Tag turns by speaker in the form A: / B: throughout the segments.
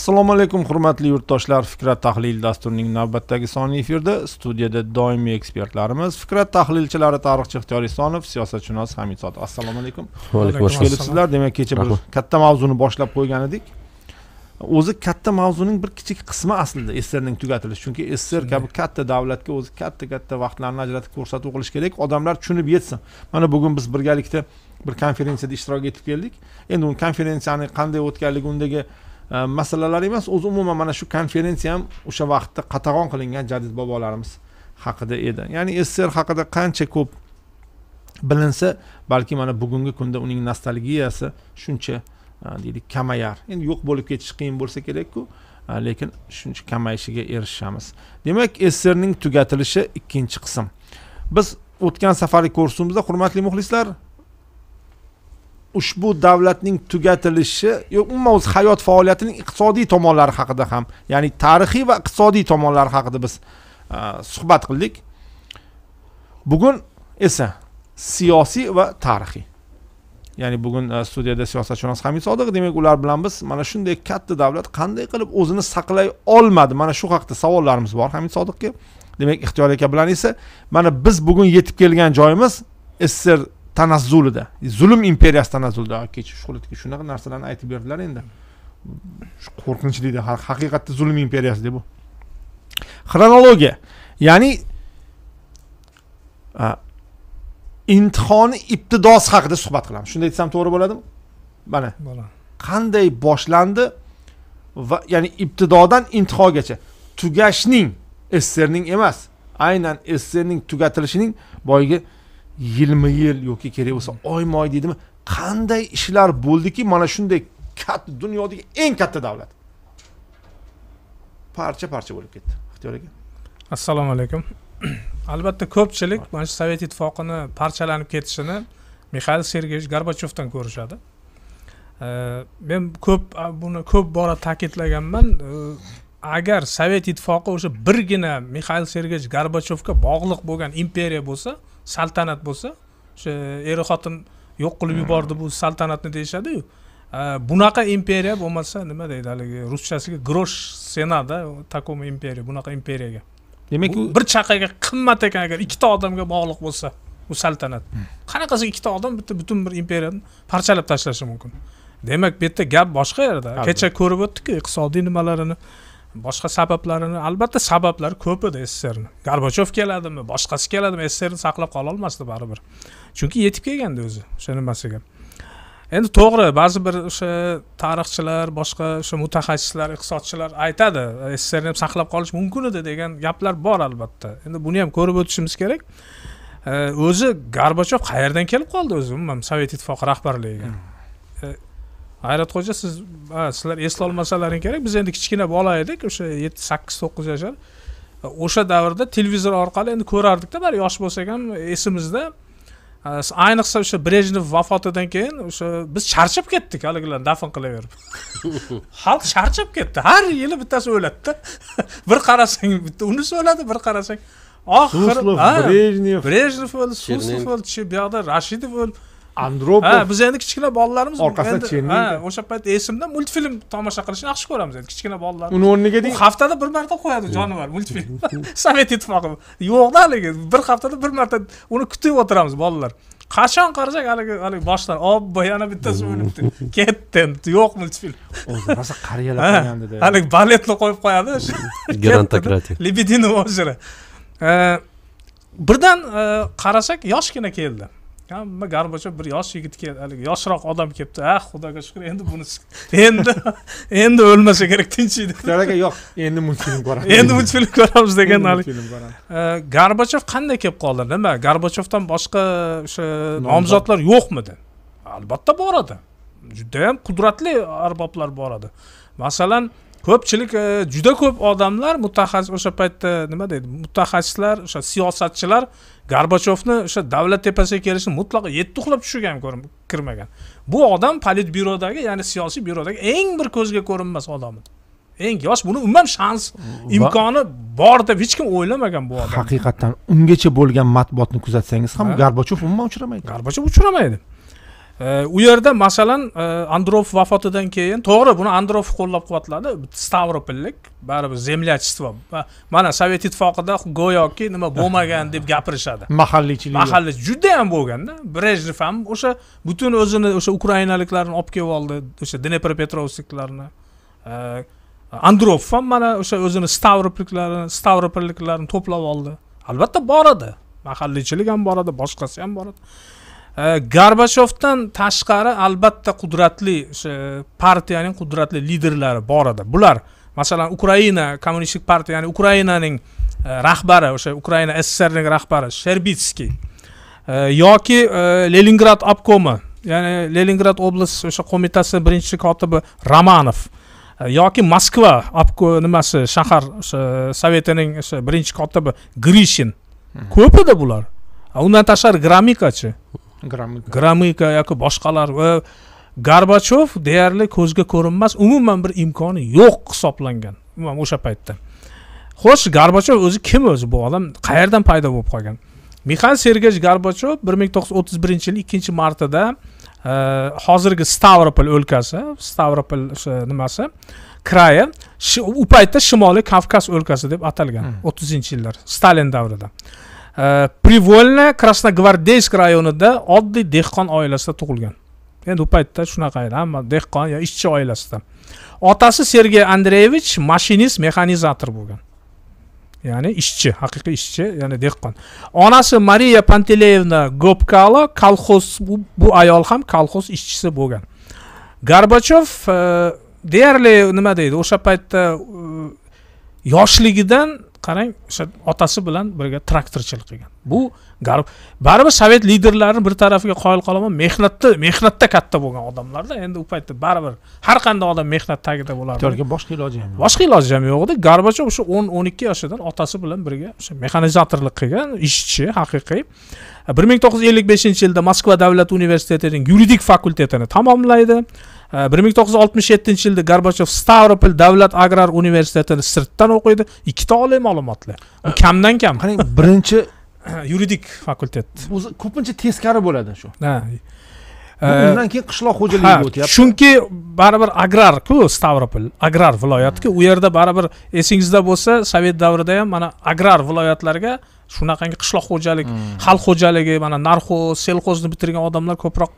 A: assalomu alaykum hurmatli yurtdoshlar fikrat tahlil dasturining navbatdagi soni efirda studiyada doimiy ekspertlarimiz fikrat tahlilchilari tarixchi ixtiyor isonov siyosatshunos hamid sodiq assalomu alaykum xush kelibsizlar demak kecha bir katta mavzuni boshlab qo'ygan edik o'zi katta mavzuning bir kichik qismi aslida sssrning tugatilishi chunki sssr kabi katta davlatga o'zi katta katta vaqtlarni ajratib ko'rsatuv qilish kerak odamlar tushunib yetsin mana bugun biz birgalikda bir konferensiyada ishtirok etib keldik endi u konferensiyani qanday o'tganligi undagi Э, masalalar emas o'zi umuman mana shu konferensiya ham o'sha vaqtda qatag'on qilingan jadid bobolarimiz haqida edi ya'ni sssr haqida qancha ko'p bilinsa balki mana bugungi kunda uning nostalgiyasi shuncha e, deylik kamayar endi yo'q bo'lib ketishi qiyin bo'lsa kerakku e, lekin shuncha kamayishiga erishamiz demak sssrning tugatilishi ikkinchi qism biz o'tgan safargi ko'rsuvimizda hurmatli muxlislar ushbu davlatning tugatilishi yo umuman o'zi hayot faoliyatining iqtisodiy tomonlari haqida ham ya'ni tarixiy va iqtisodiy tomonlari haqida biz e, suhbat qildik bugun esa siyosiy va tarixiy ya'ni bugun e, studiyada siyosatshunos hamid sodiq demak ular bilan biz mana shunday katta davlat qanday qilib o'zini saqlay olmadi mana shu haqida savollarimiz bor hamid sodiqga demak ixtiyor aka bilan esa mana biz bugun yetib kelgan joyimiz sssr tanazzulida zulm imperiyasi tanazzulida kecha shunaqa shunaqa narsalarni aytib berdilar endi shu qo'rqinchlidir haqiqatda zulm imperiyasida bu xronologiya ya'ni imtihoni ibtidosi haqida suhbat qilamiz shunday desam to'g'ri bo'ladimi mana qanday boshlandi va ya'ni ibtidodan intihogacha tugashning SSRning emas aynan SSRning tugatilishining boyagi yilma yil yoki kerak bo'lsa oyma oy deydimi qanday ishlar bo'ldiki mana shunday katta dunyodagi eng katta davlat parcha parcha bo'lib ketdi ixtiyor aka
B: assalomu alaykum
A: albatta
B: ko'pchilik mana shu sovet ittifoqini parchalanib ketishini mixail sergeyevich gorbachevdan ko'rishadi men ko'p buni ko'p bora ta'kidlaganman agar sovet ittifoqi o'sha birgina mixail sergeyevich gorbachevga bog'liq bo'lgan imperiya bo'lsa saltanat bo'lsa o'sha er xotin yo'q qilib hmm. yubordi bu saltanatni deyishadiyu bunaqa imperiya bo'lmasa nima deydi haligi ruschasiga grosh senada такому imperiya bunaqa imperiyaga demak u bir chaqaga qimmat ekan agar ikkita odamga bog'liq bo'lsa u saltanat hmm. qanaqasiga ikkita odam bitta butun bir imperiyani parchalab tashlashi mumkin demak bu yerda gap boshqa yerda kecha ko'rib o'tdikku iqtisodiy nimalarini boshqa sabablarini albatta sabablar ko'p edi sssrni gorbachev keladimi boshqasi keladimi sssrni saqlab qololmasdi baribir chunki yetib kelgandi o'zi o'sha nimasiga endi to'g'ri ba'zi bir o'sha tarixchilar boshqa o'sha mutaxassislar iqtisodchilar aytadi sssrni ham saqlab qolish mumkin edi degan gaplar bor albatta endi buni ham ko'rib o'tishimiz kerak o'zi gorbachev qayerdan kelib qoldi o'zi umuman sovet ittifoqi rahbarligiga hmm. hayratxo'ja siz sizlar eslolmasalaring kerak biz endi kichkina bola edik o'sha yetti sakkiz to'qqiz yashar o'sha davrda televizor orqali endi ko'rardikda baribir yosh bo'lsak ham esimizda ayniqsa o'sha brejnev vafotidan keyin o'sha biz charchab ketdik haligilarni dafn qilaverib xalq charchab ketdi har yili bittasi o'ladida bir qarasang bitta unisi o'ladi bir qarasang oxiri brejnev brejnev o'ldi suslov o'ldi bu rashidov o'ldi andropov ha biz endi kichkina bolalarimiz orqasida chennik ha o'sha payt esimda multfilm tomosha qilishni yaxshi ko'ramiz endi kichkina bolalar uni o'rniga deng haftada bir marta qo'yadi jonivor multfilm sovet ittifoqi yo'qda haligi bir haftada bir marta uni kutib o'tiramiz bolalar qachon qarasak haligi haligi boshlar obbo yana bittasi o'libdi ketdi endi yo'q multfilm o'zi rosa qariyalar qo'ygandida haligi baletni qo'yib qo'yadi garantokratiya лебединое озеро birdan e, qarasak yoshgina keldi hamma gorbachev bir yosh yigit keldi haligi yoshroq odam kelibdi a ah, xudoga shukur endi buni endi endi o'lmasa kerak tinchiydi aka yo'q endi multfilm ko'ramiz endi multfilm ko'ramiz degan hali gorbachev qanday kelib qoldi nima gorbachevdan boshqa o'sha nomzodlar yo'qmidi albatta bor edi judayam qudratli arboblar bor edi masalan ko'pchilik e, juda ko'p odamlar mutaxassis o'sha paytda nima deydi mutaxassislar o'sha siyosatchilar gorbachevni o'sha davlat tepasiga kelishini mutlaqo yetti uxlab tushirgan kirmagan bu odam politbyurodagi ya'ni siyosiy byurodagi eng bir ko'zga ko'rinmas odam eng yosh buni umuman shans imkoni bor deb hech kim o'ylamagan bu odam
A: haqiqatdan ungacha bo'lgan matbuotni kuzatsangiz ham gorbachev umuman uchramaydi gorbachev uchramaydi
B: u yerda masalan e, androv vafotidan keyin to'g'ri buni androv qo'llab quvvatladi stavropollik baribir землячество mana sovet ittifoqida go'yoki nima bo'lmagan deb gapirishadi
A: mahalliychilik mahalliy
B: judayam bo'lganda brejnev ham o'sha butun o'zini o'sha ukrainaliklarni olib kelib oldi o'sha dnepropetrovskiklarni androv ham mana o'sha o'zini stavropolliklarini stavropolliklarni to'plab oldi albatta bor edi mahalliychilik ham bor edi boshqasi ham bor edi gorbachovdan tashqari albatta qudratli o'sha partiyaning qudratli liderlari bor edi bular masalan ukraina kommunistik partiya ya'ni ukrainaning rahbari o'sha ukraina ning rahbari sherbitskiy yoki leningrad obkomi ya'ni leningrad oblast o'sha qo'mitasi birinchi kotibi romanov э, yoki moskva nimasi shahar o'sha sovetining o'sha birinchi kotibi grishin ko'p edi bular undan tashqari gramikachi gromyka gromyka yoki boshqalar va gorbachev deyarli ko'zga ko'rinmas umuman bir imkoni yo'q hisoblangan umuman o'sha paytda xo'sh gorbachev o'zi kim o'zi bu odam qayerdan paydo bo'lib qolgan mixail sergeyevich gorbachev bir ming to'qqiz yuz o'ttiz birinchi yil ikkinchi martida e, hozirgi stavropol o'lkasi stavropol o'sha e, nimasi krayi u paytda shimoliy kavkaz o'lkasi deb atalgan hmm. o'ttizinchi yillar stalin davrida privolna krasnogvardeysk rayonida oddiy dehqon oilasida tug'ilgan endi u paytda shunaqa edi hamma dehqon yo ishchi oilasida otasi sergey andreyevich mashinist mexanizator bo'lgan ya'ni ishchi haqiqiy ishchi ya'ni dehqon onasi mariya panteleyevna gopkalo kolxoz bu, bu ayol ham kolxoz ishchisi bo'lgan gorbachev e, deyarli nima deydi o'sha paytda e, yoshligidan qarang o'sha otasi bilan birga traktorchilik qilgan bu hmm. garb baribir sovet liderlarini bir tarafiga qoyil qolaman mehnatda mehnatda katta bo'lgan odamlarda endi u paytda baribir har qanday odam mehnat tagida bo'ladi bo'lardi boshqa iloji ham boshqa iloji ham yo'q edi gorbachov o'sha o'n o'n ikki yoshidan otasi bilan birga o'sha mexanizatorlik qilgan ishchi haqiqiy bir ming to'qqiz yuz ellik beshinchi yilda moskva davlat universitetining yuridik fakultetini tamomlaydi Э, bir ming to'qqiz yuz oltmish yettinchi yilda gorbachev stavropol davlat agrar universitetini sirtdan o'qiydi ikkita oliy ma'lumotli u kamdan kam qarang birinchi yuridik fakultet o'zi ko'pincha teskari bo'ladi shu ha
A: undan keyin qishloq xo'jaligi o'tyapti chunki
B: baribir agrarku stavropol agrar viloyatku u yerda baribir esingizda bo'lsa sovet davrida ham mana agrar viloyatlarga shunaqangi qishloq xo'jalik hmm. xalq xo'jaligi mana narxoz selxozni bitirgan odamlar ko'proq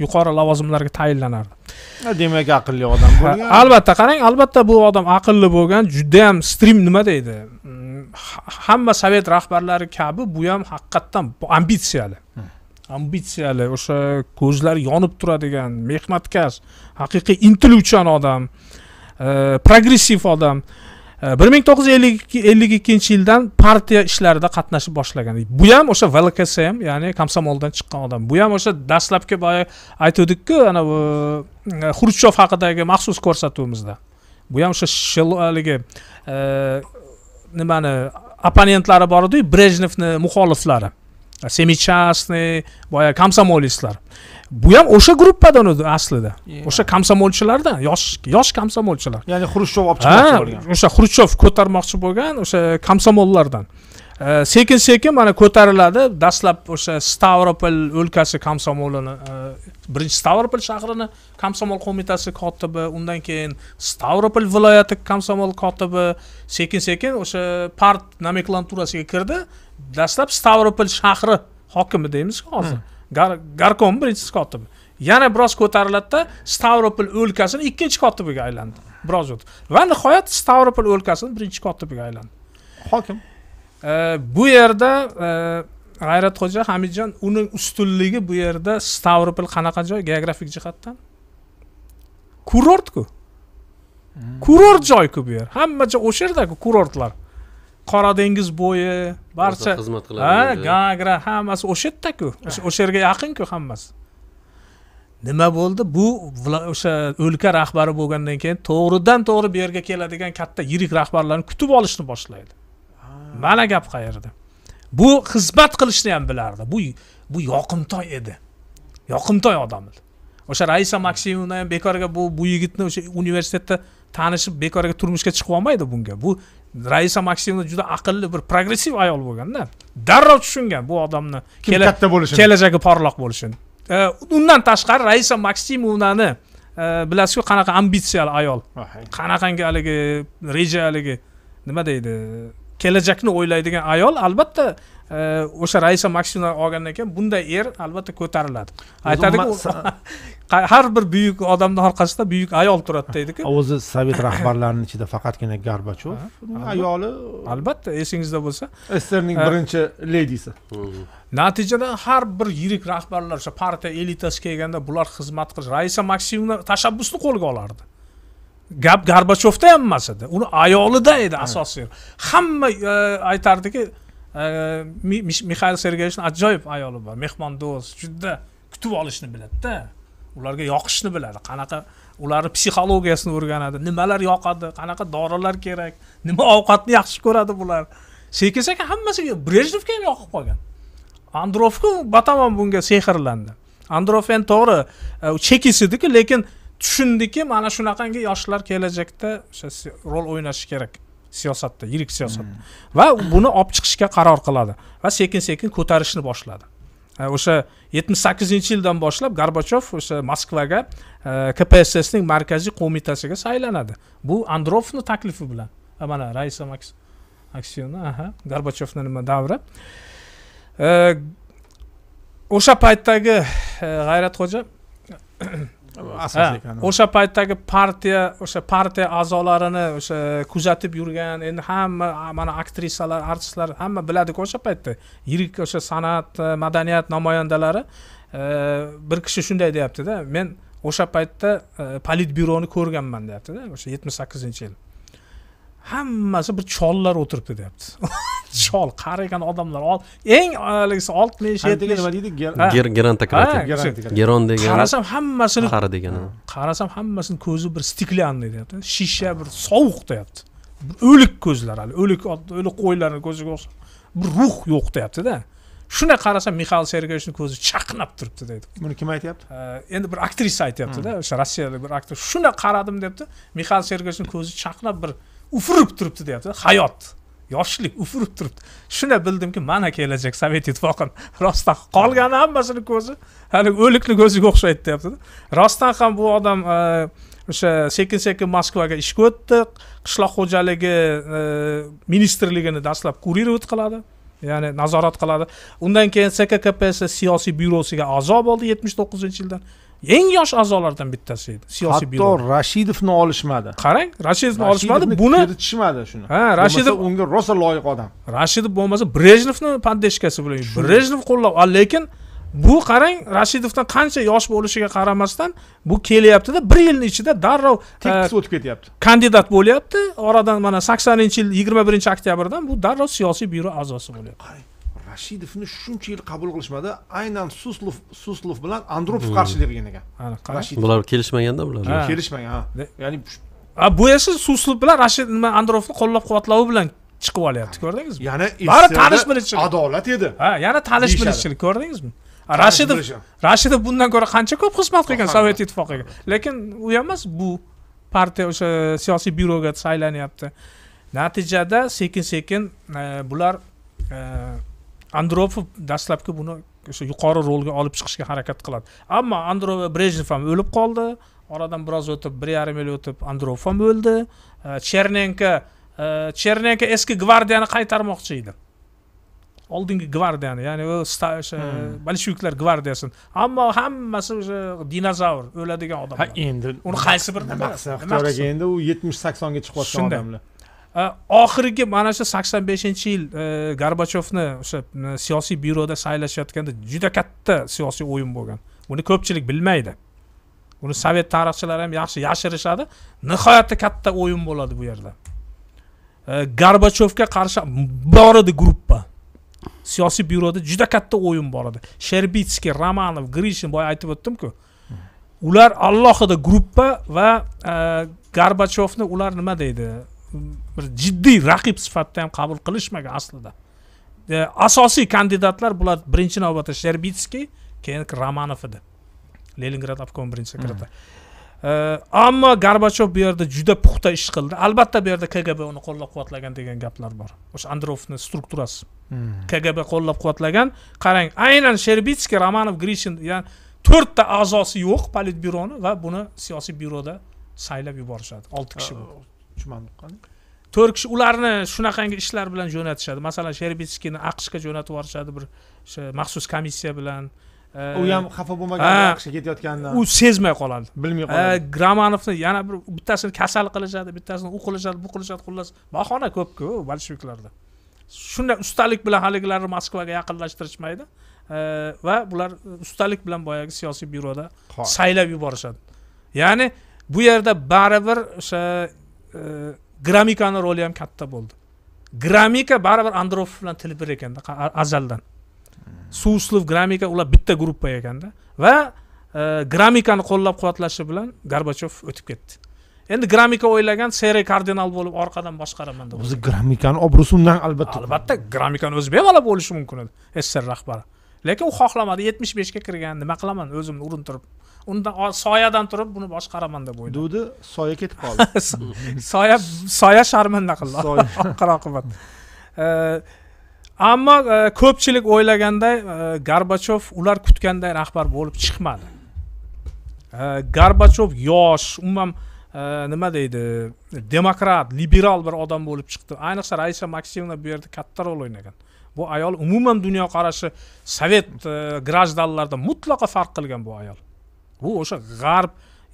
B: yuqori lavozimlarga tayinlanardi
A: demak aqlli odam bo'lgan
B: albatta qarang albatta bu odam aqlli bo'lgan judayam strim nima deydi hamma sovet rahbarlari kabi bu ham haqiqatdan ambitsiyali hmm. ambitsiyali o'sha ko'zlari yonib turadigan mehnatkash haqiqiy intiluvchan odam e, progressiv odam bir ming to'qqiz yuz ellik ellik ikkinchi yildan partiya ishlarida qatnashib boshlagan bu ham o'sha vlksm ya'ni komsomoldan chiqqan odam bu ham o'sha dastlabki boya aytuvdikku ana bu e, haqidagi maxsus ko'rsatuvimizda bu ham o'sha haligi e, nimani opponentlari bor ediyu brejnevni muxoliflari semichastniy boya komsomolistlar bu ham o'sha gruppadan o'zi aslida o'sha komsomolchilardan yosh yosh komsomolchilar ya'ni xrushchev olib chiqmoqchi bo'lgan o'sha xrushchev ko'tarmoqchi bo'lgan o'sha komsomollardan sekin sekin mana ko'tariladi dastlab o'sha stavropol o'lkasi komsomolini e, birinchi stavropol shahrini komsomol qo'mitasi kotibi undan keyin stavropol viloyati komsomol kotibi sekin sekin o'sha part nomenklaturasiga kirdi dastlab stavropol shahri hokimi deymiz hozir garkom birinchi kotibi yana biroz ko'tariladida stavropol o'lkasini ikkinchi kotibiga aylandi biroz o'tib va nihoyat stavropol o'lkasini birinchi kotibiga aylandi hokim e, bu yerda e, g'ayratxo'ja hamidjon uni ustunligi bu yerda stavropol qanaqa joy geografik jihatdan kurortku hmm. kurort joyku bu yer hamma joy o'sha yerdaku kurortlar qora dengiz bo'yi barcha xizmat qiladi ha gagra hammasi o'sha yerdaku o'sha yerga yaqinku hammasi nima bo'ldi bu o'sha o'lka rahbari bo'lgandan keyin to'g'ridan to'g'ri bu yerga keladigan katta yirik rahbarlarni kutib olishni boshlaydi mana gap qayerda bu xizmat qilishni ham bilardi bu bu yoqimtoy edi yoqimtoy odam edi o'sha raisa maksimovna ham bekorga bu bu yigitni o'sha universitetda tanishib bekorga turmushga chiqib olmaydi bunga bu raisa maksimovna juda aqlli bir progressiv ayol bo'lganda darrov tushungan bu odamni kim katta bo'lishini kelajagi porloq bo'lishini e, undan tashqari raisa maksimovnani e, bilasizku qanaqa ambitsiyali ayol qanaqangi haligi reja haligi nima deydi kelajakni o'ylaydigan ayol albatta Э, o'sha raisa maksimni olgandan keyin bunday er albatta ko'tariladi aytadiku har
A: bir buyuk odamni orqasida buyuk ayol turadi deydiku o'zi sovet rahbarlarini ichida faqatgina gorbachev
B: ayoli albatta esingizda bo'lsa sssrning birinchi ledisi natijada har bir yirik rahbarlar o'sha partiya elitasi kelganda bular xizmat qilish raisa maksimovna tashabbusni qo'lga olardi gap gorbachevda ham emas edi uni ayolida edi asosiy hamma e, aytardiki mixail sergeyevichni ajoyib ayoli bor mehmondo'st juda kutib olishni biladida ularga yoqishni biladi qanaqa ularni psixologiyasini o'rganadi nimalar yoqadi qanaqa dorilar kerak nima ovqatni yaxshi ko'radi bular sekin sekin hammasiga brejnevga ham yoqib qolgan androvku batamom bunga sehrlandi androv endi to'g'ri e, chekis ediku lekin tushundiki mana shunaqangi yoshlar kelajakda o'sha rol o'ynashi kerak siyosatda yirik siyosatda hmm. va buni olib chiqishga qaror qiladi va sekin sekin ko'tarishni boshladi o'sha yetmish sakkizinchi yildan boshlab gorbachev o'sha moskvaga kpssning markaziy qo'mitasiga saylanadi bu androvni taklifi bilan mana raisa aksiona aha gorbachevni nima davri o'sha paytdagi g'ayratxo'ja asosiy o'sha paytdagi partiya o'sha partiya a'zolarini o'sha kuzatib yurgan endi hamma mana aktrisalar artistlar hamma biladiku o'sha paytda yirik o'sha san'at e, madaniyat namoyandalari e, bir kishi shunday deyaptida men o'sha paytda e, politbyuroni ko'rganman deyaptida o'sha yetmish sakkizinchi yil hammasi bir chollar o'tiribdi deyapti chol qarigan odamlar eng haligisi oltmish yetmish nima deydi geron degan qarasam hammasini qari degani qarasam hammasini ko'zi bir стеклянный deyapti shisha bir sovuq deyapti o'lik ko'zlar hali o'lik o'lik qo'ylarni ko'ziga o'xshab bir ruh yo'q deyaptida shunday qarasam mixail sergeyevichni ko'zi chaqnab turibdi deydi buni kim aytyapti endi bir aktrisa aytyaptida hmm. o'sha rossiyalik bir aktrisa shunday qaradim deyapti mixail sergeyevichni ko'zi chaqnab bir ufurib turibdi deyapti hayot yoshlik ufurib turibdi shunda bildimki mana kelajak sovet ittifoqini rostdan qolgani hammasini ko'zi haligi o'likni ko'ziga o'xshaydi deyaptida rostdan ham bu odam e, o'sha sekin sekin moskvaga ishga o'tdi qishloq xo'jaligi e, ministrligini dastlab kurirovat qiladi ya'ni nazorat qiladi undan keyin kpss siyosiy byurosiga a'zo bo'ldi yetmish to'qqizinchi yildan eng yosh a'zolardan bittasi edi siyosiy byuro
A: hatto rashidovni olishmadi qarang rashidovni olishmadi buni kiritishmadi shuni ha rashidov
B: unga rosa loyiq odam
A: rashidov bo'lmasa
B: brejnevni poddeshkasi bilan brejnev qo'llab lekin bu qarang rashidovdan qancha yosh bo'lishiga qaramasdan bu kelyaptida bir yilni ichida darrov tekis o'tib ketyapti kandidat bo'lyapti oradan mana saksoninchi yil yigirma birinchi oktyabrdan bu darrov siyosiy byuro a'zosi bo'lyapti
A: rashidovni shuncha yil qabul qilishmadi aynan suslov suslov bilan andropov hmm. qarshilik qilgan ekan
C: bular kelishmaganda bular kelishmagan
B: ya'ni ya'ni bu esa suslov bilan rashid nima andropovni qo'llab quvvatlovi bilan chiqib olyapti ko'rdingizmi yana bari tanish bilishchilik adolat edi ha yana tanish bilishchilik ko'rdingizmi rashidov rashidov bundan ko'ra qancha ko'p xizmat qilgan sovet ittifoqiga lekin u ham emas bu partiya o'sha siyosiy byuroga saylanyapti natijada sekin sekin bular e, andropov dastlabki buni o'sha yuqori rolga olib chiqishga harakat qiladi ammo andro brejnev ham o'lib qoldi oradan biroz o'tib bir yarim yil o'tib andropov ham o'ldi e, chernenko e, chernenko eski gvardiyani qaytarmoqchi edi oldingi gvardiyani ya'ni o'sha hmm. bolsheviklar gvardiyasini ammo hammasi o'sha dinozavr o'ladigan odamlar ha endi uni qaysi bir nima
A: endi u yetmish saksonga chiqayotgan odamlar
B: Э, oxirgi mana shu sakson beshinchi yil э, gorbachevni o'sha siyosiy byuroda saylashayotganda juda katta siyosiy o'yin bo'lgan buni ko'pchilik bilmaydi buni sovet tarixchilari ham yaxshi yashirishadi nihoyatda katta o'yin bo'ladi bu yerda э, gorbachevga qarshi bor edi gruppa siyosiy byuroda juda katta o'yin bor edi sherbitskiy romanov grishin boya aytib o'tdimku ular alohida gruppa va gorbachevni ular nima deydi bir jiddiy raqib sifatida ham qabul qilishmagan aslida asosiy kandidatlar bular birinchi navbatda sherbitskiy keyin romanov edi leningrad obkom birinchi sekretari hmm. ammo gorbachev bu yerda juda puxta ish qildi albatta bu yerda kgb uni qo'llab quvvatlagan degan gaplar bor o'sha androvni strukturasi hmm. kgb qo'llab quvvatlagan qarang aynan sherbitskiy romanov grishin ya'ni to'rtta a'zosi yo'q politbyuroni va buni siyosiy byuroda saylab yuborishadi olti kishi tushunmadim to'rt kishi ularni shunaqangi ishlar bilan jo'natishadi masalan sherbitskiyni aqshga jo'natib yuborishadi bir o'sha maxsus komissiya bilan u ham xafa bo'lmagan aqshga ketayotganidan u sezmay qoladi
A: bilmay qoladi
B: gramanovni yana bir bittasini kasal qilishadi bittasini u qilishadi bu qilishadi xullas bahona ko'pku bolsheviklarda shunday ustalik bilan haligilarni moskvaga yaqinlashtirishmaydi va bular ustalik bilan boyagi siyosiy byuroda saylab yuborishadi ya'ni bu yerda baribir o'sha gramikani roli ham katta bo'ldi gramika baribir andropov bilan til bir ekanda azaldan hmm. suslov gramika ular bitta gruppa ekanda va e, gramikani qo'llab quvvatlashi bilan gorbachev o'tib ketdi endi gramika o'ylagan seri kardinal bo'lib orqadan boshqaraman deb o'zi
A: gramikani obro'si undan albatta
B: albatta gramikani o'zi bemalol bo'lishi mumkin edi sssr rahbari lekin u xohlamadi yetmish beshga kirgan nima qilaman o'zimni urintirib undan soyadan turib buni boshqaraman deb o'yladi dudi soya ketib qoldi soya soya sharmanda qildi oxir oqibat ammo e, ko'pchilik o'ylaganday e, gorbachev ular kutganday rahbar bo'lib chiqmadi e, gorbachev yosh umuman nima deydi demokrat liberal bir odam bo'lib chiqdi ayniqsa raisa maksimovna bu yerda katta rol o'ynagan bu ayol umuman dunyoqarashi sovet grajdanlaridan mutlaqo farq qilgan bu ayol bu o'sha g'arb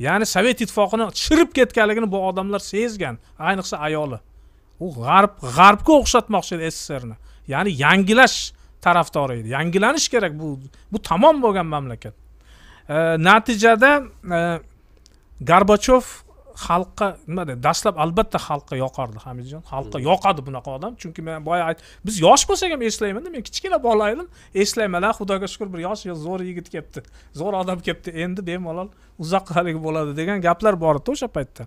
B: ya'ni sovet ittifoqini chirib ketganligini bu odamlar sezgan ayniqsa ayoli u g'arb g'arbga o'xshatmoqchi edi sssrni ya'ni yangilash tarafdori edi yangilanish kerak bu bu tamom bo'lgan mamlakat e, natijada e, gorbachev xalqqa nima deydi dastlab albatta xalqqa yoqardi hamidjon xalqqa hmm. yoqadi bunaqa odam chunki men boya ayt biz yosh bo'lsak ham eslaymanda men kichkina bola edim eslayman a xudoga shukur bir yosh zo'r yigit kelibdi zo'r odam kelibdi endi bemalol uzoq haligi bo'ladi degan gaplar bor edi o'sha paytda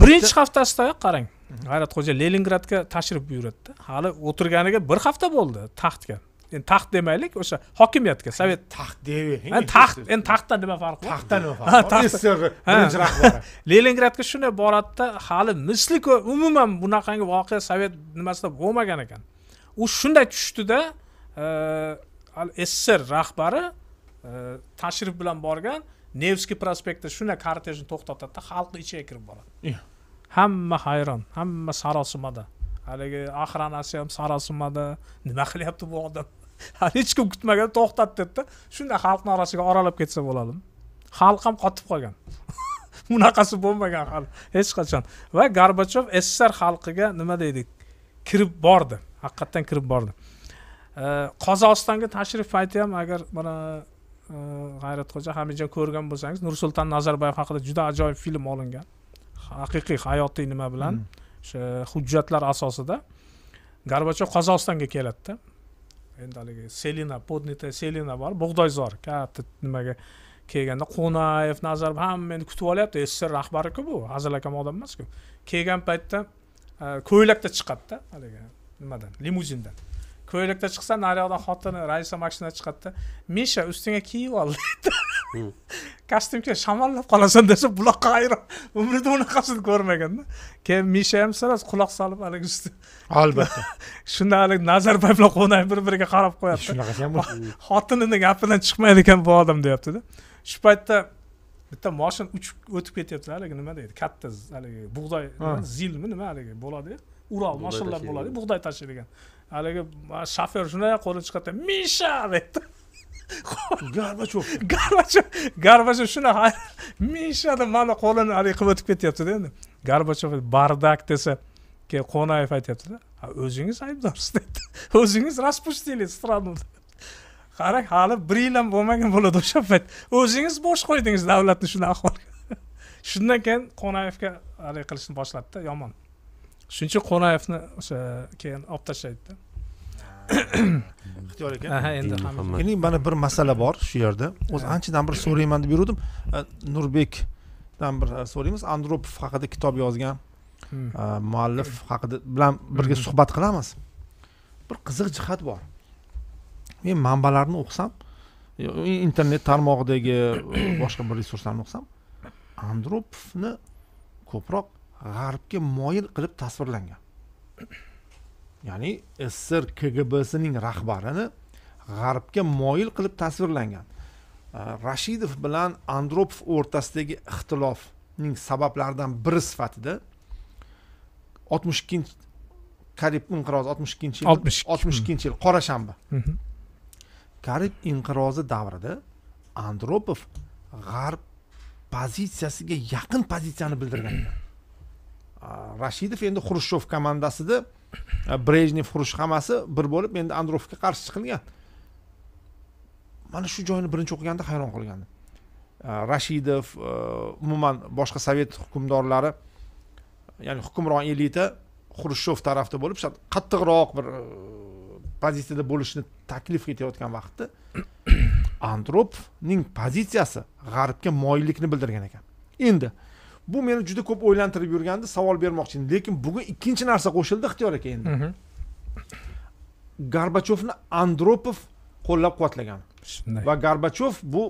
B: birinchi haftasidayoq qarang g'ayratxo'ja hmm. leningradga tashrif buyuradida hali o'tirganiga bir hafta bo'ldi taxtga endi taxt demaylik o'sha hokimiyatga sovet taxt deyvering taxt endi taxtdan nima farqi bor taxtdan nima farqi bor sssr birinchi rahbar leningradga shunday boradida hali misli umuman bunaqangi voqea sovet nimasida bo'lmagan ekan u shunday tushdida eh, sssr rahbari eh, tashrif bilan borgan nevskiy prospektda shunday kortejni to'xtatadida xalqni ichiga kirib boradi hamma hayron hamma sarosimada haligi охранasi ham sarosimada nima qilyapti bu odam hali hech kim kutmaganda to'xtab dedida shunda xalqni orasiga oralab ketsa bo'ladimi xalq ham qotib qolgan bunaqasi bo'lmagan hali hech qachon va gorbachev sssr xalqiga nima deydi kirib bordi haqiqatdan kirib bordi qozog'istonga tashrif payti ham agar mana e, g'ayratxo'ja hamidjon ko'rgan bo'lsangiz nursulton nazarboyev haqida juda ajoyib film olingan haqiqiy hayotiy nima bilan hmm. o'sha hujjatlar asosida gorbachev qozog'istonga keladida endi haligi selina podnita selina bor bug'doyzor katta nimaga kelganda qo'nayev nazarov hamma endi kutib olyapti sssr rahbariku bu hazil akam odam emasku kelgan paytda e, ko'ylakda chiqadida haligi nimadan limuzindan ko'ylakda chiqsa naryoqdan xotini raisa mashinada chiqadida misha ustingga kiyib ol deydi hmm. kostyumga shamollab qolasan desa buloqqa hayron umrida unaqasini ko'rmaganda keyin misha ham sraz quloq solib haligi albatta shunda haligi nazarboyev bilan qo'nay bir biriga qarab qo'yapti shunaqasi ham xotinini gapidan chiqmaydi ekan bu odam deyaptida shu paytda bitta moshina uchib o'tib ketyapti haligi nima deydi katta haligi bug'doy zilmi nima haligi bo'ladiyu ural mashinalari bo'ladiyu bug'doy tashiydigan haligi shofer shunday qo'li chiqadi misha deydi garbachov garbachov garbachov shunaqa misha deb mani qo'lini haligi qilib o'tib ketyaptida endi garbachov bardak desa keyin qo'nayev aytyaptida o'zingiz aybdorsiz deydi o'zingiz распустили страну qarang hali bir yil ham bo'lmagan bo'ladi o'sha payt o'zingiz bo'sh qo'ydingiz davlatni shunaqa ahvolga shundan keyin qo'nayevga haligi qilishni boshladida yomon shuning uchun qo'nayevni o'sha keyin olib tashlaydida
A: ixtiyor ekan ha endi endi mana bir masala bor shu yerda o'zi anchadan beri so'rayman deb yuruvdim e, nurbekdan bir e, so'raymiz andropov haqida kitob yozgan hmm. e, muallif haqida bilan birga hmm. suhbat qilamiz bir qiziq jihat bor men manbalarni o'qisam internet tarmog'idagi boshqa bir resurslarni o'qisam andropovni ko'proq g'arbga moyil qilib tasvirlangan ya'ni ssr kgbsining rahbarini g'arbga moyil qilib tasvirlangan rashidov bilan andropov o'rtasidagi ixtilofning sabablaridan biri sifatida oltmish ikkinchi karib inqirozi oltmish ikkinchi yil oltmish ikkinchi yil shanba karib inqirozi davrida andropov g'arb pozitsiyasiga yaqin pozitsiyani bildirgan rashidov endi xrushchev komandasida brejnev xurush hammasi bir bo'lib endi androvga qarshi chiqilgan mana shu joyni birinchi o'qiganda hayron qolgandim rashidov umuman boshqa sovet hukmdorlari ya'ni hukmron elita xrushchev tarafda bo'lib qattiqroq bir pozitsiyada bo'lishni taklif etayotgan vaqtda andropovning pozitsiyasi g'arbga moyillikni bildirgan ekan endi bu meni juda ko'p o'ylantirib yurgandi savol bermoqchi edim lekin bugun ikkinchi narsa qo'shildi ixtiyor aka endi
B: mhm.
A: gorbachyovni andropov qo'llab quvvatlagan shunday va gorbachev bu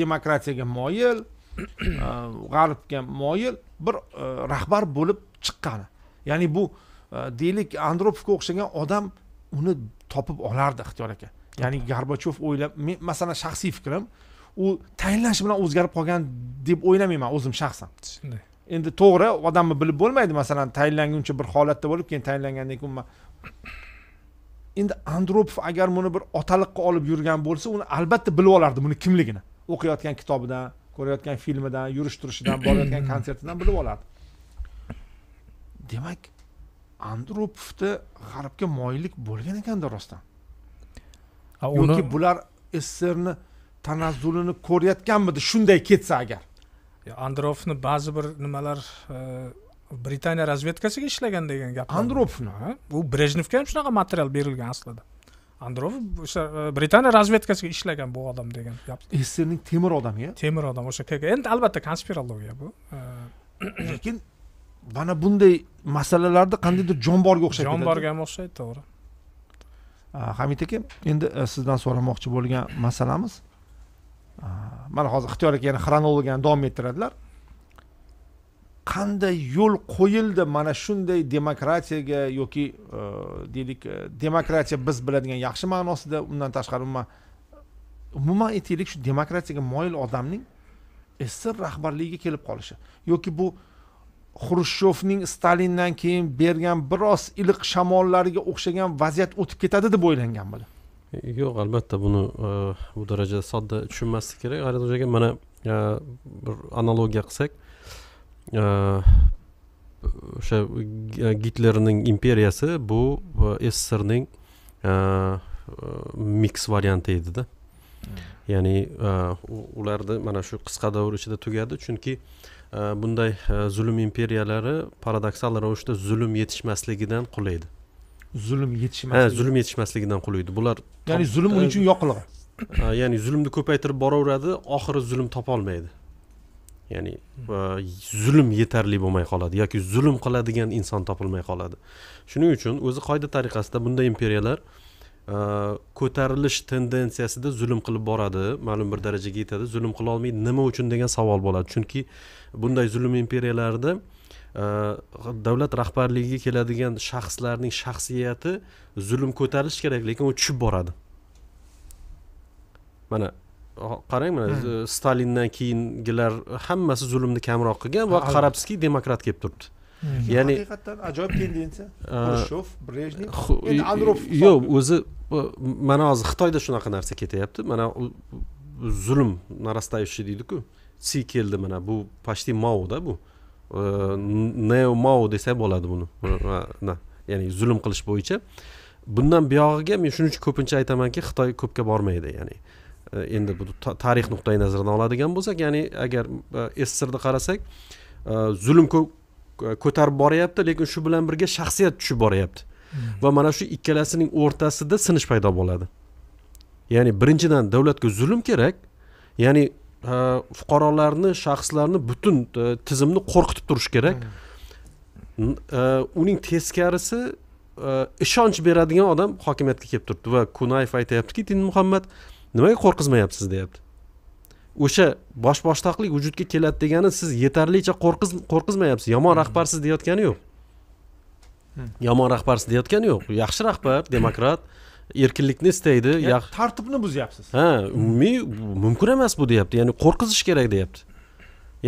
A: demokratiyaga moyil g'arbga moyil bir e, rahbar bo'lib chiqqani ya'ni bu e, deylik andropovga o'xshagan odam uni topib olardi ixtiyor aka ya'ni gorbachev o'ylab men masalan shaxsiy fikrim u tayinlash bilan o'zgarib qolgan deb o'ylamayman o'zim shaxsan shunday endi to'g'ri odamni bilib bo'lmaydi masalan tayinlanguncha bir holatda bo'lib keyin tayinlangandan keyin endi andropov agar buni bir otaliqqa olib yurgan bo'lsa uni albatta bilib olardi buni kimligini o'qiyotgan kitobidan ko'rayotgan filmidan yurish turishidan borayotgan konsertidan bilib olardi demak andropovda g'arbga moyillik bo'lgan ekanda rostdan yoki bular sssrni tanazzulini ko'rayotganmidi shunday ketsa agar
B: andropovni ba'zi bir nimalar e, britaniya razvedkasiga ishlagan degan gap andropovni u brejnevga ham shunaqa material berilgan aslida androv o'sha e, britaniya razvedkasiga ishlagan bu odam degan gap
A: sssrning temir
B: odami temir odam o'sha endi albatta konspirologiya bu e, lekin mana
A: bunday masalalarda qandaydir jonborga o'xshab ketadi jonborga
B: ham o'xshaydi to'g'ri
A: hamid aka endi sizdan so'ramoqchi bo'lgan masalamiz mana hozir ixtiyor yana xronologiyani davom ettiradilar qanday yo'l qo'yildi mana shunday demokratiyaga yoki e, deylik e, demokratiya biz biladigan yaxshi ma'nosida undan tashqari umuman umuman aytaylik shu demokratiyaga moyil odamning sssr rahbarligiga kelib qolishi yoki bu xrushchevning stalindan keyin bergan biroz iliq shamollariga o'xshagan vaziyat o'tib ketadi deb o'ylangan buni
C: yo'q albatta buni e, bu darajada sodda tushunmaslik kerak g'arat aka mana e, bir analogiya qilsak e, o'sha gitlerning imperiyasi bu sssrning miks varianti edida hmm. ya'ni ularni mana shu qisqa davr ichida tugadi chunki bunday zulm imperiyalari paradoksal ravishda zulm yetishmasligidan qulaydi
A: zulm yetishmasligi
C: zulm yetishmasligidan quluydi bular ya'ni zulm uning uchun yoqilg'i ya'ni zulmni ko'paytirib boraveradi oxiri zulm topolmaydi ya'ni hmm. zulm yetarli bo'lmay qoladi yoki zulm qiladigan inson topilmay qoladi shuning uchun o'zi qoida tariqasida bunday imperiyalar ko'tarilish tendensiyasida zulm qilib boradi ma'lum bir darajaga yetadi zulm qilolmaydi nima uchun degan savol bo'ladi chunki bunday zulm imperiyalarida Э, davlat rahbarligiga keladigan shaxslarning shaxsiyati zulm ko'tarilishi kerak lekin u tushib boradi mana qarang mana hmm. stalindan keyingilar hammasi zulmni kamroq qilgan va qarabsizki demokrat kelib turibdi hmm. ya'ni
A: haqiqatdan ajoyib tendensiya brejnev
C: yo'q o'zi mana hozir xitoyda shunaqa narsa ketyapti mana zulm нарастающий deydiku si keldi mana bu почти maoda bu neo mao desa bo'ladi buni ya'ni zulm qilish bo'yicha bundan buyog'iga men shuning uchun ko'pincha aytamanki xitoy ko'pga bormaydi ya'ni э, endi bu tarix nuqtai nazaridan oladigan bo'lsak ya'ni agar э, sssrni qarasak э, zulm ko'tarib boryapti lekin shu bilan birga shaxsiyat tushib boryapti hmm. va mana shu ikkalasining o'rtasida sinish paydo bo'ladi ya'ni birinchidan davlatga zulm kerak ya'ni fuqarolarni shaxslarni butun e, tizimni qo'rqitib turish kerak hmm. e, uning teskarisi e, ishonch beradigan odam hokimiyatga kelib turibdi va kunayev aytyaptiki din muhammad nimaga qo'rqizmayapsiz deyapti o'sha bosh boshdoqlik vujudga keladi degani siz yetarlicha qo'rqiz qo'rqizmayapsiz yomon hmm. rahbarsiz deyotgani yo'q hmm. yomon rahbarsiz deyotgani yo'q yaxshi rahbar demokrat erkinlikni istaydi yaxshi tartibni buzyapsiz ha umumiy mumkin emas bu deyapti ya'ni qo'rqizish kerak deyapti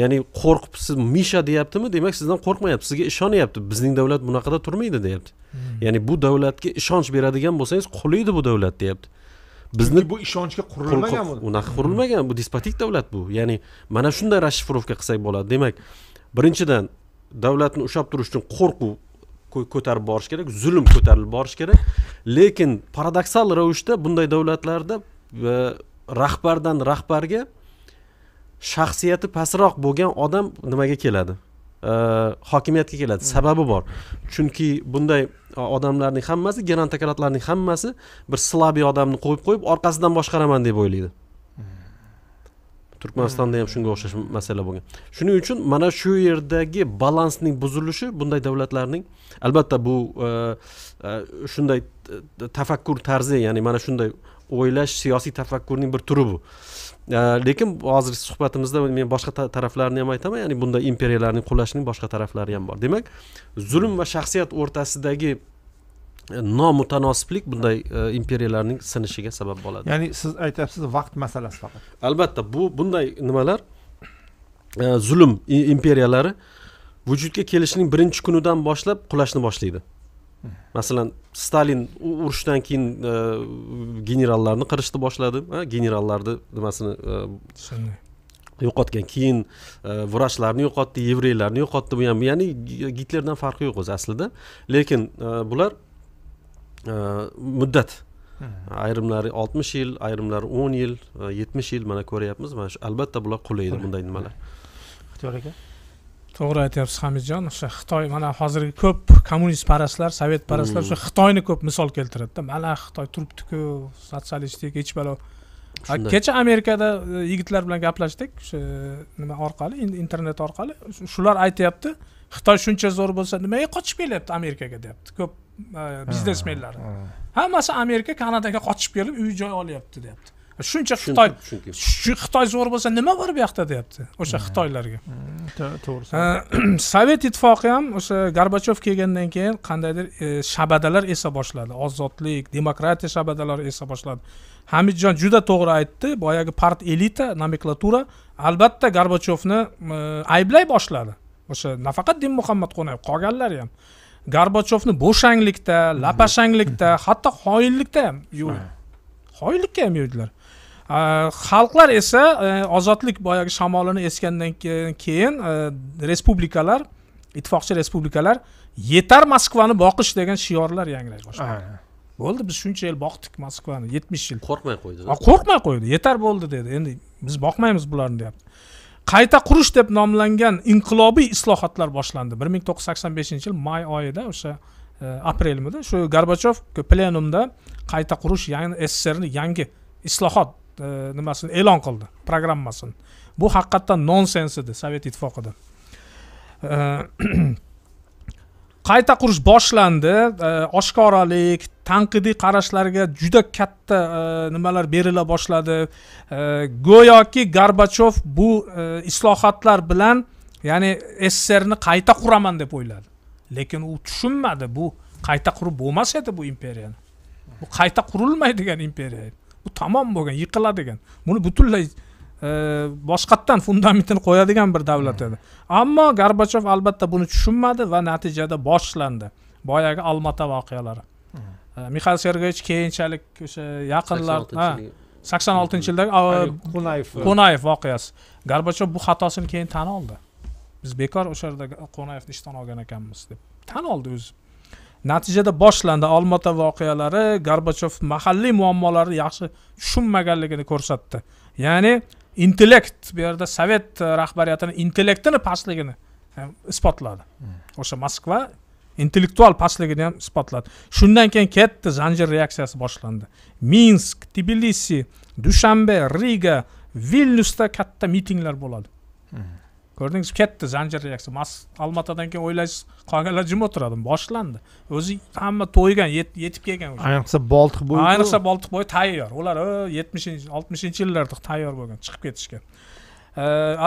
C: ya'ni qo'rqib siz misha deyaptimi demak sizdan qo'rqmayapti sizga ishonyapti bizning davlat bunaqada turmaydi deyapti hmm. ya'ni bu davlatga ishonch beradigan bo'lsangiz qulaydi bu davlat deyapti bizni bu ishonchga qurilmagan bu unaqa qurilmagan bu despotik davlat bu ya'ni mana shunday расшифровка qilsak bo'ladi demak birinchidan davlatni ushlab turish uchun qo'rquv ko'tarib borish kerak zulm ko'tarilib borish kerak lekin paradoksal ravishda bunday davlatlarda rahbardan rahbarga shaxsiyati pastroq bo'lgan odam nimaga keladi hokimiyatga keladi hmm. sababi bor chunki bunday odamlarning hammasi gerontokratlarning hammasi bir slabiy odamni qo'yib qo'yib orqasidan boshqaraman deb o'ylaydi turkmanistonda ham shunga o'xshash masala bo'lgan shuning uchun mana shu yerdagi balansning buzilishi bunday davlatlarning albatta bu e, e, shunday tafakkur tarzi ya'ni mana shunday o'ylash siyosiy tafakkurning bir turi bu e, lekin hozir suhbatimizda men boshqa taraflarini ham aytaman ya'ni bunday imperiyalarning qulashining boshqa taraflari ham bor demak zulm va shaxsiyat o'rtasidagi nomutanosiblik bunday e, imperiyalarning sinishiga sabab bo'ladi
A: ya'ni siz aytyapsiz vaqt masalasi faqat
C: albatta bu bunday nimalar e, zulm imperiyalari vujudga kelishining birinchi kunidan boshlab qulashni boshlaydi masalan stalin urushdan keyin e, generallarni qirishni boshladi generallarni nimasini e, yo'qotgan keyin e, vrachlarni yo'qotdi yevreylarni yo'qotdi bu ham ya'ni gitlerdan farqi yo'q o'zi aslida lekin e, bular muddat hmm. ayrimlari oltmish yil ayrimlari o'n yil e, yetmish yil mana ko'ryapmiz mana shu albatta bular qulaydi bunday nimalar
B: ixtiyor aka to'g'ri aytyapsiz hamidjon o'sha xitoy mana hozirgi ko'p kommunist parastlar sovetparastlar hmm. o'sha xitoyni ko'p misol keltiradida mana xitoy turibdiku sotsialistik hech balo kecha amerikada e, yigitlar bilan gaplashdik o'sha nima orqali internet orqali shular aytyapti xitoy shuncha zo'r bo'lsa nimaga qochib kelyapti amerikaga deyapti ko'p biznesmenlari hammasi amerika kanadaga qochib kelib uy joy olyapti deyapti shuncha xitoy xitoy zo'r bo'lsa nima bor bu yoqda deyapti o'sha hmm. xitoylarga hmm, to'g'ri sovet ittifoqi ham o'sha gorbachev kelgandan keyin qandaydir e, shabadalar esa boshladi ozodlik demokratiya shabadalari esa boshladi hamidjon juda to'g'ri aytdi boyagi part elita nomenklatura albatta gorbachevni e, ayblay boshladi o'sha nafaqat din muhammad qo'nayev qolganlari ham gorbachevni bo'shanglikda lapashanglikda mm-hmm. mm-hmm. hatto xoinlikda ham xoinlikka ham yuvdilar xalqlar esa e, ozodlik boyagi shamolini esgandan keyin e, respublikalar ittifoqchi respublikalar yetar moskvani boqish degan shiorlar yangray boshladi bo'ldi biz shuncha yil boqdik moskvani yetmish yil qo'rqmay qo'ydi qo'rqmay qo'ydi yetar bo'ldi dedi endi biz boqmaymiz bularni deyapti qayta qurish deb nomlangan inqilobiy islohotlar boshlandi bir ming to'qqiz yuz sakson beshinchi yil may oyida o'sha e, aprelmida shu gorbachev plenumda qayta qurish ya'ni sssrni yangi islohot e, nimasini e'lon qildi programmasini bu haqiqatdan nonsens edi sovet ittifoqida e, qayta qurish boshlandi oshkoralik tanqidiy qarashlarga juda katta e, nimalar berila boshladi go'yoki gorbachev bu e, islohotlar bilan ya'ni sssrni qayta quraman deb o'yladi lekin u tushunmadi bu qayta qurib bo'lmas edi bu imperiyani bu qayta qurilmaydigan imperiya bu tamom bo'lgan yiqiladigan buni butunlay boshqatdan fundamentini qo'yadigan bir davlat hmm. edi ammo gorbachev albatta buni tushunmadi va natijada boshlandi boyagi olmata voqealari hmm. mixail sergeyevich keyinchalik o'sha yaqinlar sakson oltinchi yildagi e, qo'nayev qo'nayev voqeasi gorbachev bu xatosini keyin tan oldi biz bekor o'sha yerda qo'nayevni ishdan olgan ekanmiz deb tan oldi o'zi natijada boshlandi olmata voqealari gorbachev mahalliy muammolarni yaxshi tushunmaganligini ko'rsatdi ya'ni intellekt bu yerda sovet e, rahbariyatini intellektini pastligini e, isbotladi hmm. o'sha moskva intellektual pastligini ham isbotladi shundan keyin katta zanjir reaksiyasi boshlandi minsk tbilisi dushanbe riga vilnyusda katta mitinglar bo'ladi hmm. ko'rdingizmi ketdi zanjir reaksiya mas olmatadan keyin o'ylaysiz qolganlar jim o'tiradi boshlandi o'zi hamma to'ygan yetib kelgan ayniqsa boltiq bo'yi ayniqsa boltiq bo'yi tayyor ular yetmishinchi oltmishinchi yillarda tayyor bo'lgan chiqib ketishga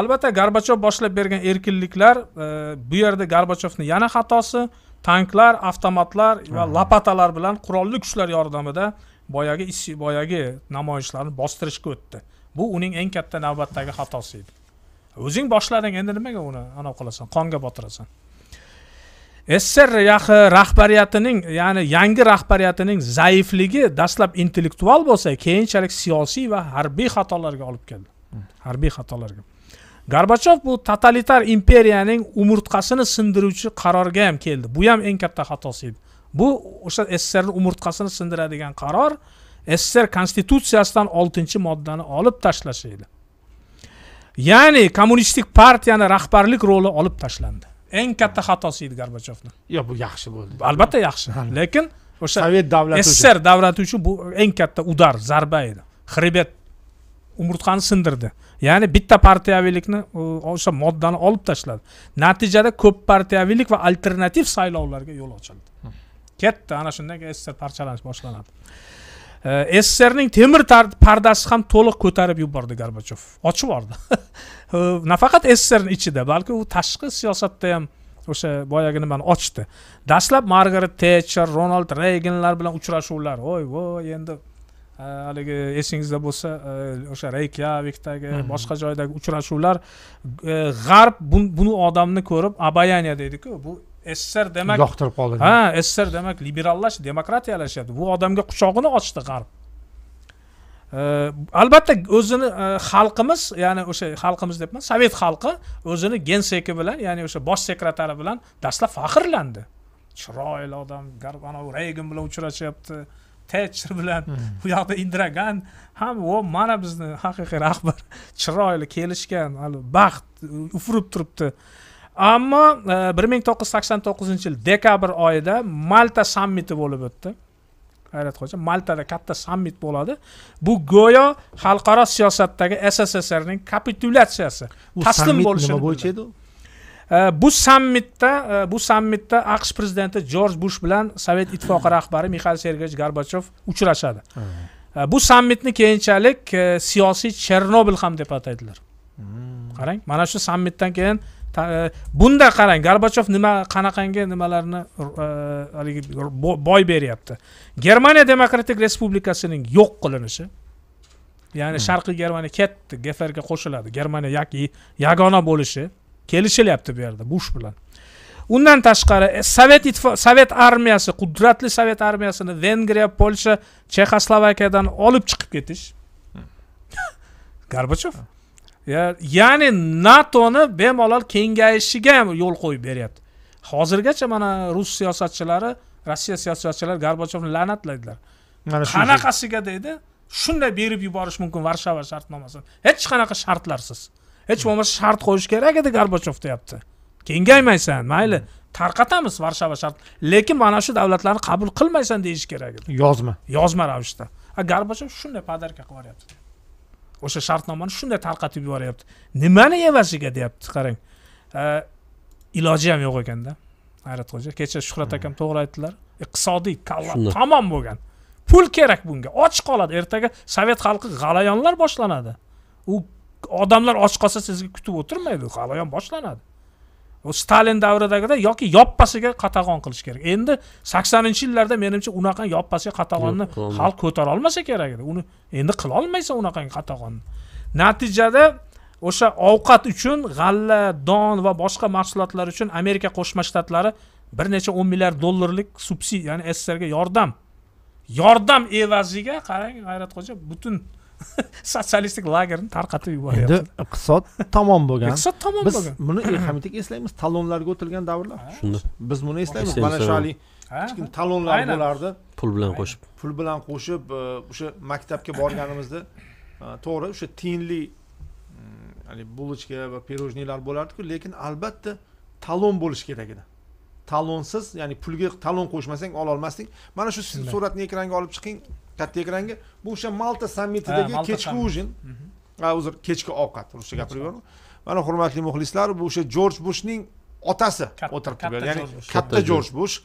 B: albatta gorbachev boshlab bergan erkinliklar e, bu yerda gorbachevni yana xatosi tanklar avtomatlar va lopatalar bilan qurolli kuchlar yordamida boyagi boyagi namoyishlarni bostirishga o'tdi bu uning eng katta navbatdagi xatosi edi o'zing boshlading endi nimaga uni anavi qilasan qonga botirasan sssr rahbariyatining ya'ni yangi rahbariyatining zaifligi dastlab intellektual bo'lsa keyinchalik siyosiy va harbiy xatolarga olib keldi hmm. harbiy xatolarga gorbachev bu totalitar imperiyaning umurtqasini sindiruvchi qarorga ham keldi bu ham eng katta xatosi edi bu o'sha sssrni umurtqasini sindiradigan qaror sssr konstitutsiyasidan oltinchi moddani olib tashlash edi ya'ni kommunistik partiyani rahbarlik roli olib tashlandi eng katta xatosi edi gorbachevni yo'q bu yaxshi bo'ldi albatta yaxshi lekin o'sha sovet davlati sssr davlati uchun bu eng katta udar zarba edi xribet umurtqani sindirdi ya'ni bitta partiyaviylikni o'sha moddani olib tashladi natijada ko'p partiyaviylik va alternativ saylovlarga yo'l ochildi katta ana shundan keyin sssr parchalanish boshlanadi sssrning temir pardasi ham to'liq ko'tarib yubordi gorbachev ochib yubordi nafaqat sssrni ichida balki u tashqi siyosatda ham o'sha boyagi nimani ochdi dastlab margaret tetcher ronald reyganlar bilan uchrashuvlar voy voy endi э, haligi esingizda bo'lsa э, o'sha reykyavikdagi boshqa joydagi uchrashuvlar э, g'arb buni odamni ko'rib обаяние deydiku bu sssr demak yoqtirib qoldi ha sssr demak liberallash demokratiyalashyapti bu odamga quchog'ini ochdi g'arb albatta o'zini e, xalqimiz ya'ni o'sha xalqimiz debman sovet xalqi o'zini genseki bilan ya'ni o'sha bosh sekretari bilan dastlab faxrlandi chiroyli odam anavi reygan bilan uchrashyapti tetcher bilan hmm. bu yoqda indira gan ham o mana bizni haqiqiy rahbar chiroyli kelishgan baxt ufurib turibdi ammo e, bir ming to'qqiz yuz sakson to'qqizinchi yil dekabr oyida malta sammiti bo'lib o'tdi hayratxo'ja maltada katta sammit bo'ladi bu go'yo xalqaro siyosatdagi sssrning kapitulyatsiyasi taslim bo'lishi nima bo'yicha edi e, bu sammitda e, bu sammitda aqsh prezidenti jorj bush bilan sovet ittifoqi rahbari mixail sergeyevich gorbachev uchrashadi bu sammitni keyinchalik siyosiy chernobil ham deb ataydilar hmm. qarang mana shu sammitdan keyin E, bunda qarang gorbachev nima qanaqangi nimalarni e, haligi boy beryapti germaniya demokratik respublikasining yo'q qilinishi ya'ni hmm. sharqiy germaniya ketdi gfrga qo'shiladi germaniya yagona bo'lishi kelishilyapti bu yerda bush bilan undan tashqari e, sovet sovet armiyasi qudratli sovet armiyasini vengriya polsha chexoslovakiyadan olib chiqib ketish hmm. gorbachev ya'ni natoni bemalol kengayishiga ham yo'l qo'yib beryapti hozirgacha mana rus siyosatchilari rossiya siyosatchilari gorbachevni la'natlaydilar mana shu qanaqasiga deydi shunday berib yuborish mumkin varshava shartnomasini hech qanaqa shartlarsiz hech hmm. bo'lmasa shart qo'yish kerak edi gorbachev deyapti kengaymaysan mayli hmm. tarqatamiz varshava shart lekin mana shu davlatlarni qabul qilmaysan deyish kerak edi yozma yozma ravishda a gorbachev shunday podarka qilib yuboryapti o'sha shartnomani shunday tarqatib yuboryapti nimani evaziga deyapti qarang iloji ham yo'q ekanda hayrat xo'ja kecha shuhrat hmm. akam to'g'ri aytdilar iqtisodiy kalla tamom bo'lgan pul kerak bunga och qoladi ertaga sovet xalqi g'alayonlar boshlanadi u odamlar och qolsa sizga kutib o'tirmaydi g'alayon boshlanadi stalin davridagida yoki yoppasiga qatag'on qilish kerak endi saksoninchi yillarda menimcha unaqa yoppasiga qatag'onni xalq ko'tara olmasa kerak edi uni endi qilolmaysan unaqangi qatag'onni natijada o'sha ovqat uchun g'alla don va boshqa mahsulotlar uchun amerika qo'shma shtatlari bir necha o'n milliard dollarlik subsidiya ya'ni sssrga yordam yordam evaziga qarang g'ayratxo'ja butun sotsialistik lagerni tarqatib yuboryapti
A: endi iqtisod
C: tamom bo'lgan iqtisod
A: tamom bo'lgan biz buni hamidek eslaymiz talonlarga o'tilgan davrlar shunda biz buni eslaymiz mana shu haligi kichkina talonlar bo'lardi pul bilan qo'shib pul bilan qo'shib e, o'sha maktabga borganimizda e, to'g'ri o'sha tiyinli mm, haligi булочка va пирожныйlar bo'lardiku lekin albatta talon bo'lishi kerak edi talonsiz ya'ni pulga talon qo'shmasang ololmasding mana shu suratni ekranga olib chiqing katta ekranga bu o'sha malta sammitidagi kechki ujin uzr mhm. kechki ovqat ruscha gapirib yuboraman mana hurmatli muxlislar bu o'sha jorj bushning otasi o'tiribdi ya'ni katta jorj bush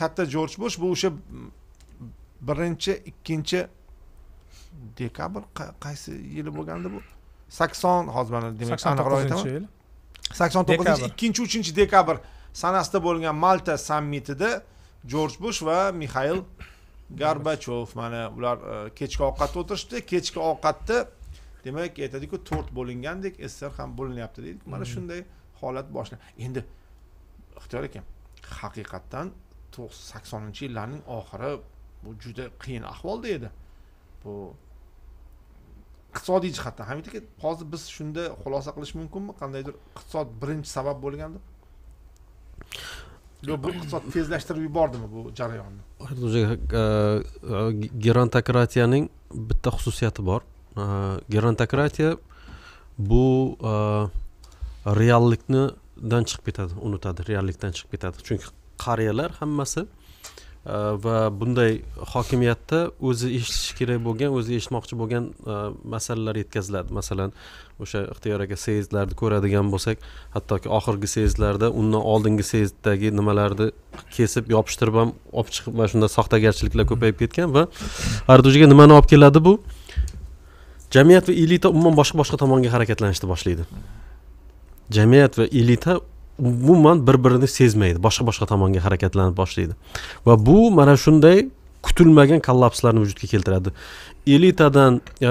A: katta jorj bush bu o'sha birinchi ikkinchi dekabr qaysi yili bo'lgandi bu sakson hozir mana demak aniqroq aytaman sakson to'qqizinchi ikkinchi uchinchi dekabr sanasida bo'lgan malta sammitida jorj bush va mixail garbachov mana ular e, kechki ovqatda o'tirishdi kechki ovqatda demak aytadiku to'rt bo'lingandek ssr ham bo'linyapti deydiku mana hmm. shunday holat boshlandi. endi ixtiyor akam haqiqatdan saksoninchi yillarning oxiri bu juda qiyin ahvolda edi bu iqtisodiy jihatdan ham hozir biz shunda xulosa qilish mumkinmi qandaydir iqtisod birinchi sabab bo'lganda yo'q bu iqtisod tezlashtirib yubordimi bu jarayonni
C: e, e, gerantokratiyaning bitta xususiyati bor e, gerantokratiya bu realliknidan chiqib ketadi unutadi reallikdan chiqib ketadi chunki qariyalar hammasi Э, va bunday hokimiyatda o'zi eshitishi kerak bo'lgan o'zi eshitmoqchi bo'lgan e, masalalar yetkaziladi masalan o'sha ixtiyor aka seyzlarni ko'radigan bo'lsak hattoki oxirgi seyzlarda undan oldingi seyzdagi nimalarni kesib yopishtirib ham olib chiqib mana shunday soxtagarchiliklar ko'payib ketgan va ardujiga nimani olib keladi bu jamiyat va elita umuman boshqa boshqa tomonga harakatlanishni boshlaydi jamiyat va elita umuman bir birini sezmaydi boshqa boshqa tomonga harakatlanib boshlaydi va bu mana shunday kutilmagan kollapslarni vujudga keltiradi elitadan e,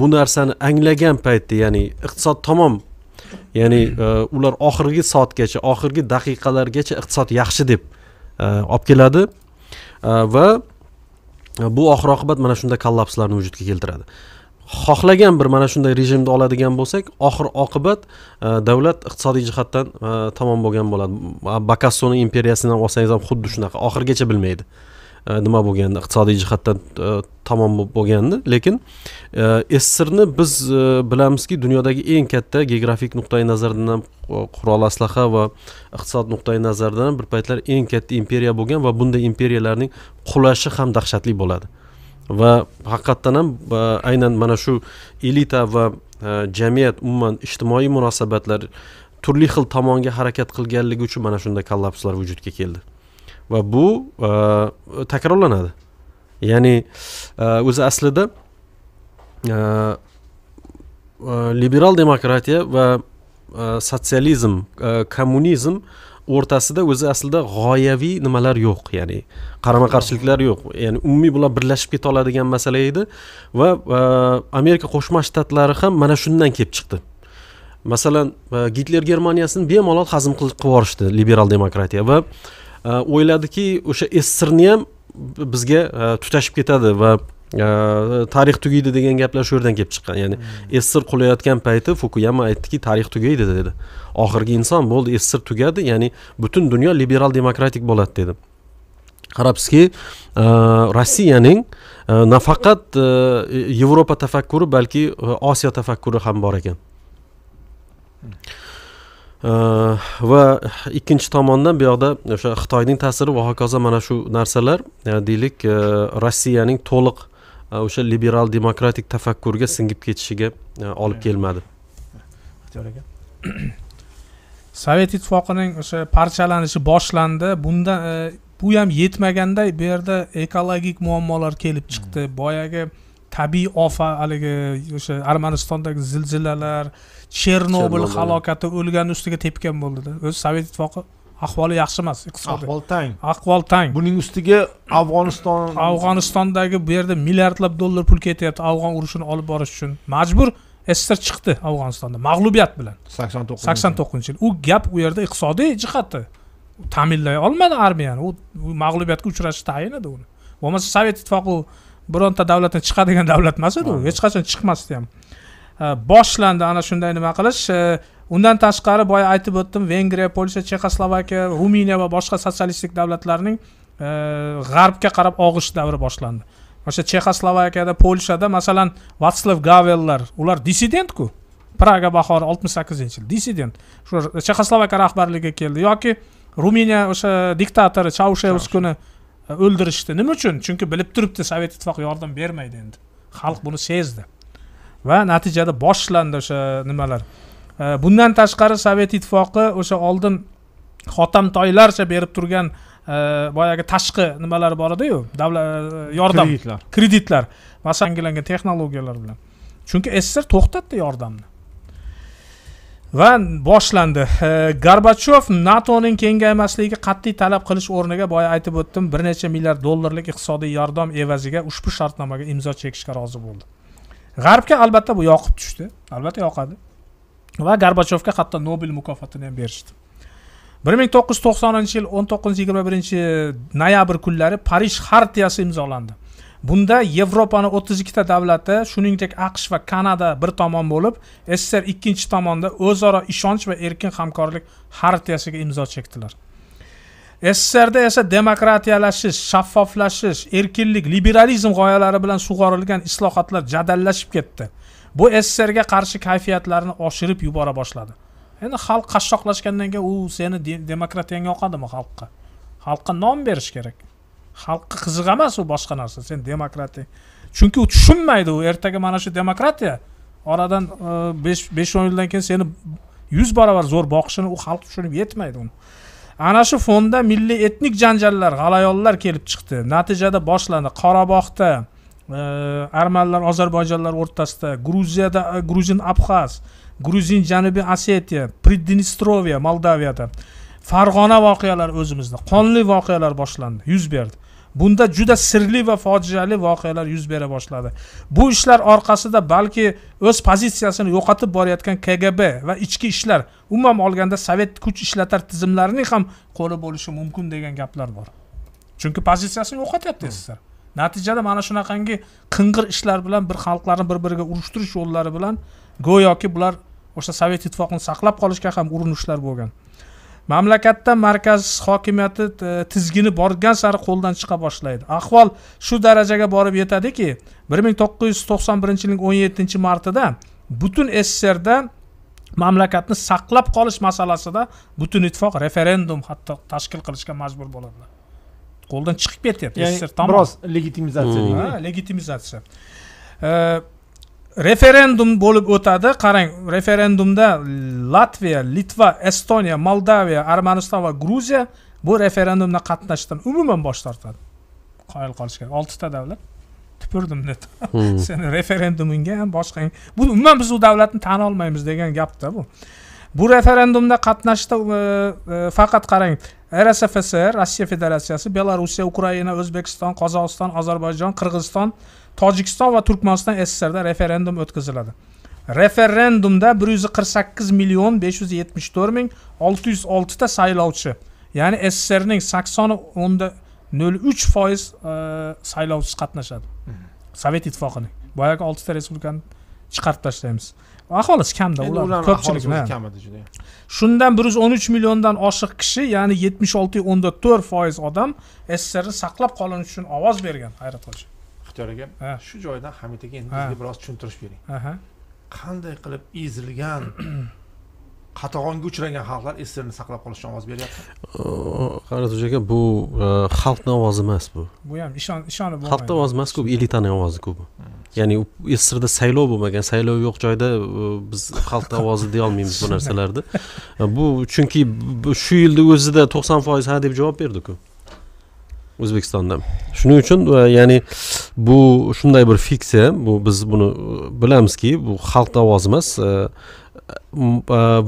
C: bu narsani anglagan paytda ya'ni iqtisod tamom ya'ni e, ular oxirgi soatgacha oxirgi daqiqalargacha iqtisod yaxshi deb e, olib keladi va bu oxir oqibat mana shunday kollapslarni vujudga keltiradi xohlagan bir mana shunday rejimni oladigan bo'lsak oxir oqibat e, davlat iqtisodiy jihatdan e, tamom bo'lgan bo'ladi bakassoni imperiyasidan olsangiz ham xuddi shunaqa oxirigacha bilmaydi e, nima bo'lganini iqtisodiy jihatdan tamom bo'lganini lekin sssrni biz bilamizki dunyodagi eng katta geografik nuqtai nazardan ham qurol aslaha va iqtisod nuqtai nazaridan ham bir paytlar eng katta imperiya bo'lgan va bunday imperiyalarning qulashi ham dahshatli bo'ladi va haqiqatdan ham aynan mana shu elita va e, jamiyat umuman ijtimoiy munosabatlar turli xil tomonga harakat qilganligi uchun mana shunday kollapslar vujudga keldi va bu e, takrorlanadi ya'ni e, o'zi aslida liberal demokratiya va sotsializm kommunizm o'rtasida o'zi aslida g'oyaviy nimalar yo'q ya'ni qarama qarshiliklar yo'q ya'ni umumiy bular birlashib keta oladigan masala edi va amerika qo'shma shtatlari ham mana shundan kelib chiqdi masalan gitler germaniyasini bemalol hazm qilib yuborishdi liberal demokratiya va e, o'yladiki o'sha sssrni ham bizga e, tutashib ketadi va e, tarix tugaydi degan gaplar shu yerdan kelib chiqqan ya'ni sssr qulayotgan payti fukuyama aytdiki tarix tugaydi dedi oxirgi inson bo'ldi e, sssr tugadi ya'ni butun dunyo liberal demokratik bo'ladi dedi qarabsizki e, rossiyaning e, nafaqat yevropa tafakkuri balki osiyo tafakkuri ham bor ekan va ikkinchi tomondan bu yoqda o'sha xitoyning ta'siri va hokazo mana shu narsalar deylik rossiyaning to'liq o'sha liberal demokratik tafakkurga singib ketishiga olib kelmadi
A: aka
B: sovet ittifoqining o'sha parchalanishi boshlandi bundan e, bu ham yetmaganda bu yerda ekologik muammolar kelib chiqdi hmm. boyagi tabiiy ofa haligi o'sha armanistondagi zilzilalar chernobil halokati o'lgani ustiga tepgan bo'ldida o'zi sovet ittifoqi ahvoli yaxshi emas iqtisodiy ahvol tang
A: ahvol tang buning ustiga afg'oniston
B: afg'onistondagi bu yerda milliardlab dollar pul ketyapti afg'on urushini olib borish uchun majbur sssr chiqdi afg'onistonda mag'lubiyat
A: bilan sakson to'qqiz sakson
B: to'qqizinchi yil u gap u yerda iqtisodiy jihati ta'minlay olmadi armiyani u mag'lubiyatga uchrashi tayin edi uni bo'lmasa sovet ittifoqi bironta davlatdan chiqadigan davlat emas edi u hech qachon chiqmasdi ham boshlandi ana shunday nima qilish undan tashqari boya aytib o'tdim vengriya polsha chexoslovakiya ruminiya va boshqa sotsialistik davlatlarning g'arbga qarab og'ish davri boshlandi o'sha chexoslovakiyada polshada masalan vatslav gavellar ular dissidentku praga bahori oltmish sakkizinchi yil dissident shu chexoslovakiya rahbarligiga keldi yoki ruminiya o'sha diktatori chaushevskuni o'ldirishdi nima uchun chunki bilib turibdi sovet ittifoqi yordam bermaydi endi xalq buni sezdi va natijada boshlandi o'sha nimalar bundan tashqari sovet ittifoqi o'sha oldin xotamtoylarcha berib turgan boyagi tashqi nimalari bor ediyu davlat e, yordam kreditlar kreditlar yangilangan texnologiyalar bilan chunki sssr to'xtatdi yordamni va boshlandi gorbachev natoning kengaymasligiga qat'iy talab qilish o'rniga boya aytib o'tdim bir necha milliard dollarlik iqtisodiy yordam evaziga ushbu shartnomaga imzo chekishga rozi bo'ldi g'arbga albatta bu yoqib tushdi albatta yoqadi va gorbachevga hatto nobel mukofotini ham berishdi bir ming to'qqiz yuz to'qsoninchi yil o'n to'qqiz yigirma birinchi noyabr kunlari parij xartiyasi imzolandi bunda yevropani o'ttiz ikkita davlati shuningdek aqsh va kanada bir tomon bo'lib sssr ikkinchi tomonda o'zaro ishonch va erkin hamkorlik xartiyasiga imzo chekdilar sssrda esa demokratiyalashish shaffoflashish erkinlik liberalizm g'oyalari bilan sug'orilgan islohotlar jadallashib ketdi bu sssrga qarshi kayfiyatlarni oshirib yubora boshladi endi xalq qashshoqlashgandan keyin u seni demokratiyang yoqadimi xalqqa xalqqa nom berish kerak xalqqa qiziq emas u boshqa narsa sen demokratiya chunki u tushunmaydi u ertaga mana shu demokratiya oradan e, besh besh o'n yildan keyin seni yuz barobar zo'r boqishini u xalq tushunib yetmaydi uni ana shu fonda milliy etnik janjallar g'alayonlar kelib chiqdi natijada boshlandi qorabog'da e, armanlar ozarbayjonlar o'rtasida gruziyada e, gruzin abxaz gruzin janubiy osetiya priddnestrovya moldaviyada farg'ona voqealari o'zimizda qonli voqealar boshlandi yuz berdi bunda juda sirli va fojiali voqealar yuz bera boshladi bu ishlar orqasida balki o'z pozitsiyasini yo'qotib borayotgan kgb va ichki ishlar umuman olganda sovet kuch ishlatar tizimlarining ham qo'li bo'lishi mumkin degan gaplar bor chunki pozitsiyasini yo'qotyapti hmm. sizlar natijada mana shunaqangi qing'ir ishlar bilan bir xalqlarni bir biriga urushtirish yo'llari bilan go'yoki bular o'sha sovet ittifoqini saqlab qolishga ham urinishlar bo'lgan mamlakatda markaz hokimiyati e, tizgini borgan sari qo'ldan chiqa boshlaydi ahvol shu darajaga borib yetadiki bir ming to'qqiz yuz to'qson birinchi yilning o'n yettinchi martida butun sssrda mamlakatni saqlab qolish masalasida butun ittifoq referendum hatto tashkil qilishga majbur bo'ladilar qo'ldan chiqib ketyapti ya'ni biroz legitimizatsiya hmm. ha legitimizatsiya e, referendum bo'lib o'tadi qarang referendumda latviya litva estoniya moldaviya armaniston va gruziya bu referendumda qatnashishdan umuman bosh tortadi qoyil qolish kerak oltita davlat tupurdim dedi hmm. seni referendumingga ham boshqa bu umuman biz u davlatni tan olmaymiz degan gapda bu bu referendumda qatnashishda e, e, faqat qarang rsfsr rossiya federatsiyasi belorussiya ukraina o'zbekiston qozog'iston ozarbayjon qirg'iziston tojikiston va turkmaniston sssrda referendum o'tkaziladi referendumda bir yuz qirq sakkiz million besh yuz yetmish to'rt ming olti yuz oltita saylovchi ya'ni sssrning sakson o'nda nol uch foiz e, saylovchisi qatnashadi mhm. sovet ittifoqining boyagi oltita respublikani chiqarib tashlaymiz aholisi kamda ular ko'pchilik kam juda shundan bir yuz o'n uch milliondan oshiq kishi ya'ni yetmish olti o'nda to'rt foiz odam sssrni saqlab qolish uchun ovoz bergan hayrat hoji
A: baxtiyor aka shu joydan hamid aka endi bizga biroz tushuntirib bering qanday qilib ezilgan qatag'onga uchragan xalqlar sssrni saqlab qolish uchun ovoz beryapti
C: qaratosh aka bu e, xalqni ovozi emas bu
A: bu ham ishonib xalqni
C: ovozi emas bu elitani ovoziku bu ya'ni sssrda saylov bo'lmagan saylov yo'q joyda e, biz xalqni ovozi deyolmaymiz bu narsalarni e, bu chunki shu yilni o'zida to'qson foiz ha deb javob berdiku o'zbekistonda shuning uchun ya'ni bu shunday bir fiksiya bu biz buni e, bilamizki bu xalqni ovozi emas e, e,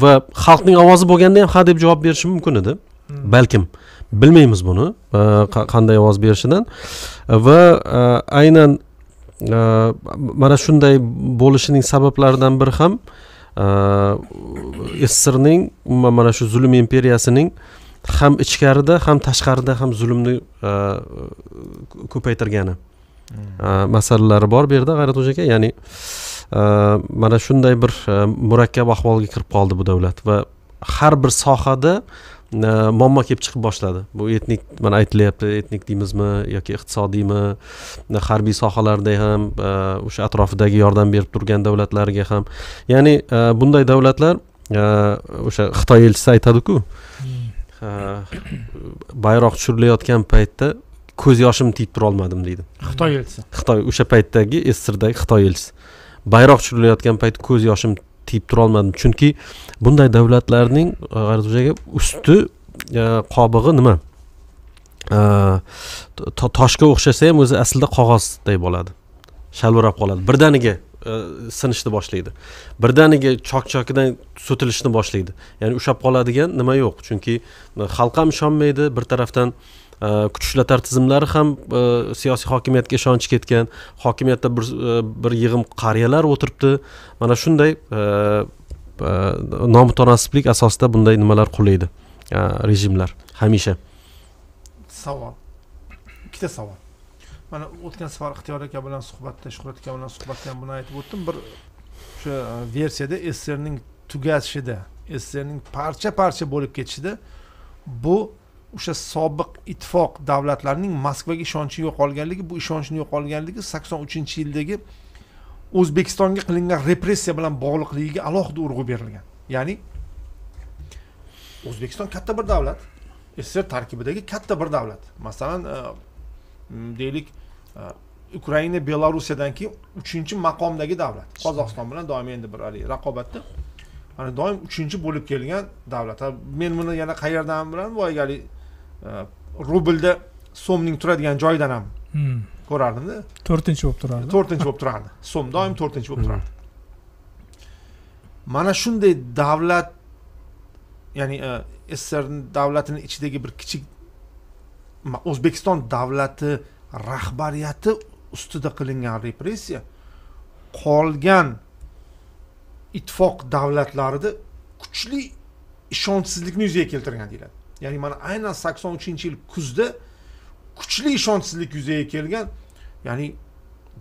C: va xalqning ovozi bo'lganda ham ha deb javob berishi mumkin edi hmm. balkim bilmaymiz buni qanday ovoz berishidan va aynan mana shunday bo'lishining sabablaridan biri ham sssrning mana shu zulm imperiyasining ham ichkarida ham tashqarida ham zulmni e, ko'paytirgani hmm. e, masalalari bor bu yerda g'ayrat aka ya'ni e, mana shunday bir murakkab ahvolga kirib qoldi bu davlat va har bir sohada muammo kelib chiqib boshladi bu etnik mana aytilyapti etnik deymizmi yoki iqtisodiymi harbiy sohalarda ham o'sha atrofidagi yordam berib turgan davlatlarga ham ya'ni bunday davlatlar o'sha xitoy elchisi aytadiku bayroq tushirilayotgan paytda ko'z yoshimni tiyib turolmadim deydi xitoy elchisi xitoy o'sha paytdagi sssrdagi xitoy elchisi bayroq tushirilayotgan payt ko'z yoshim tiyib turolmadim chunki bunday davlatlarning g'arzujaga usti qobig'i nima toshga o'xshasa ham o'zi aslida qog'ozday bo'ladi shalvirab qoladi birdaniga E, sinishni boshlaydi birdaniga chok chokidan so'tilishni boshlaydi ya'ni ushlab qoladigan nima yo'q chunki e, xalq ham ishonmaydi bir tarafdan e, kuch ishlatar tizimlari ham siyosiy hokimiyatga ishonchi ketgan hokimiyatda bir, bir yig'im qariyalar o'tiribdi mana shunday nomutanosiblik asosida bunday nimalar qulaydi rejimlar hamisha
A: savol ikkita savol mana o'tgan safar ixtiyor aka bilan suhbatda shuhrat aka bilan suhbatda ham buni aytib o'tdim bir o'sha e, versiyada sssrning tugashida sssrning parcha parcha bo'lib ketishida bu o'sha sobiq ittifoq davlatlarining moskvaga ishonchi yo'qolganligi bu ishonchni yo'qolganligi sakson uchinchi yildagi o'zbekistonga qilingan repressiya bilan bog'liqligiga alohida urg'u berilgan ya'ni o'zbekiston katta bir davlat sssr tarkibidagi katta bir davlat masalan e, deylik ukraina belorussiyadan keyin uchinchi maqomdagi davlat qozog'iston bilan doim endi bir haligi raqobatda mana doim uchinchi bo'lib kelgan davlat men buni yana qayerdan bilaman boyagi haligi rublda so'mning turadigan joyidan ham hmm. ko'rardimda
B: to'rtinchi bo'lib turardi
A: to'rtinchi bo'lib turardi so'm doim to'rtinchi bo'lib turardi mana shunday davlat ya'ni sssr davlatini ichidagi bir kichik o'zbekiston davlati rahbariyati ustida qilingan repressiya qolgan ittifoq davlatlarida kuchli ishonchsizlikni yuzaga keltirgan deyiladi ya'ni mana aynan sakson uchinchi yil kuzda kuchli ishonchsizlik yuzaga kelgan ya'ni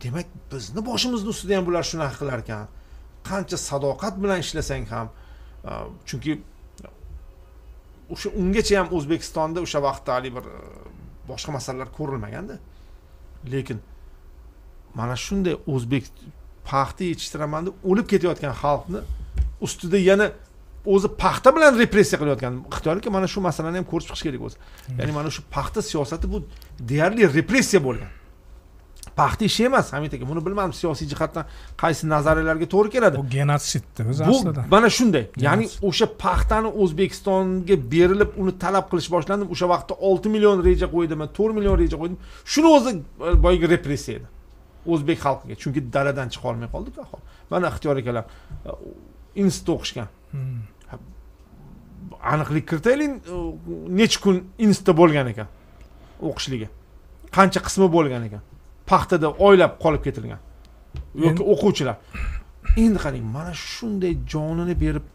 A: demak bizni boshimizni ustida ham bular shunaqa qilar ekan qancha sadoqat bilan ishlasang ham e, chunki o'sha ungacha ham o'zbekistonda o'sha vaqtda haligi bir e, boshqa masalalar ko'rilmaganda lekin mana shunday o'zbek paxta yetishtiraman deb o'lib ketayotgan xalqni ustida yana o'zi paxta bilan repressiya qilayotgan xitoy mana shu masalani ham ko'rib chiqish kerak o'zi ya'ni mana shu paxta siyosati bu deyarli repressiya bo'lgan paxta ishi emas aka buni bilmadim siyosiy jihatdan qaysi nazariyalarga to'g'ri keladi bu genotsidda o'zi bu mana shunday ya'ni o'sha paxtani o'zbekistonga berilib uni talab qilish boshlandi o'sha vaqtda olti million reja qo'ydimi to'rt million reja qo'ydim shuni o'zi e, boyagi repressiya edi o'zbek xalqiga chunki daladan chiqa olmay qoldiku aholi mana ixtiyor akalar e, institutda o'qishgan hmm. aniqlik kiritaylik e, necha kun institutda bo'lgan ekan o'qishligi qancha qismi bo'lgan ekan paxtada oylab qolib ketilgan yoki o'quvchilar endi qarang mana shunday jonini berib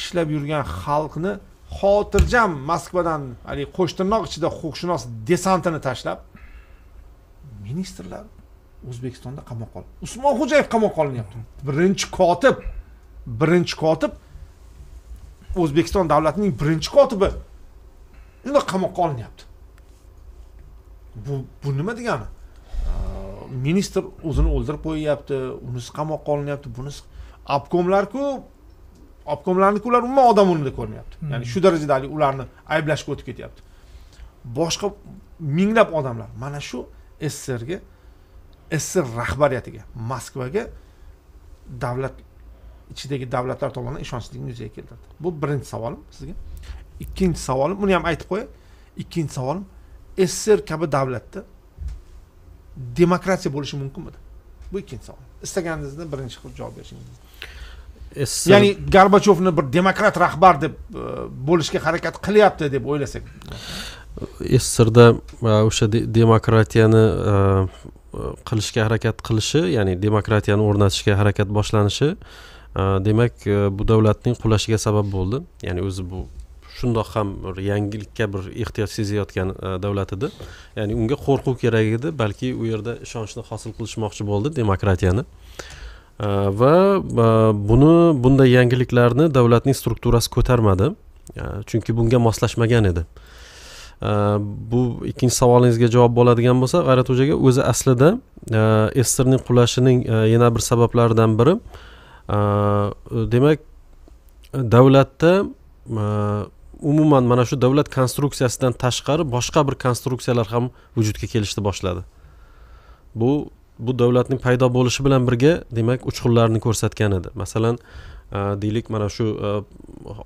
A: ishlab yurgan xalqni xotirjam moskvadan haligi qo'shtirnoq ichida huquqshunos desantini tashlab ministrlar o'zbekistonda qamoqqa olin usmonxo'jayev qamoqqa olinyapti birinchi kotib birinchi kotib o'zbekiston davlatining birinchi kotibi ular qamoqqa olinyapti bu bu nima degani ministr o'zini o'ldirib qo'yyapti unisi qamoqqa olinyapti bunisi obkomlarku obkomlarniki ular umuman odam o'rnida ko'rinyapti hmm. ya'ni shu darajada haligi ularni ayblashga o'tib ketyapti boshqa minglab odamlar mana shu sssrga sssr rahbariyatiga moskvaga davlat ichidagi davlatlar tomonidan ishonchsizlikni yuzaga keltirdi bu birinchi savolim sizga ikkinchi savolim buni ham aytib qo'yay ikkinchi savolim sssr kabi davlatda demokratiya bo'lishi mumkinmidi bu ikkinchi savol istaganingizni birinchi qilib javob berishingiz e, SSR... ya'ni gorbachevni bir demokrat rahbar deb e, bo'lishga harakat qilyapti deb o'ylasak
C: e, sssrda o'sha demokratiyani qilishga harakat qilishi ya'ni demokratiyani o'rnatishga harakat boshlanishi demak bu davlatning qulashiga sabab bo'ldi ya'ni o'zi bu shundoq ham bir yangilikka bir ehtiyoj sezayotgan e, davlat edi ya'ni unga qo'rquv kerak edi balki u yerda ishonchni hosil qilishmoqchi bo'ldi demokratiyani e, va e, buni bunday yangiliklarni davlatning strukturasi ko'tarmadi chunki bunga moslashmagan edi bu ikkinchi savolingizga javob bo'ladigan bo'lsa g'ayrat xo'jaga o'zi aslida esterning qulashining yana bir sabablaridan biri demak davlatda umuman mana shu davlat konstruksiyasidan tashqari boshqa bir konstruksiyalar ham vujudga kelishni boshladi bu bu davlatning paydo bo'lishi bilan birga demak uchqunlarni ko'rsatgan edi masalan e, deylik mana shu e,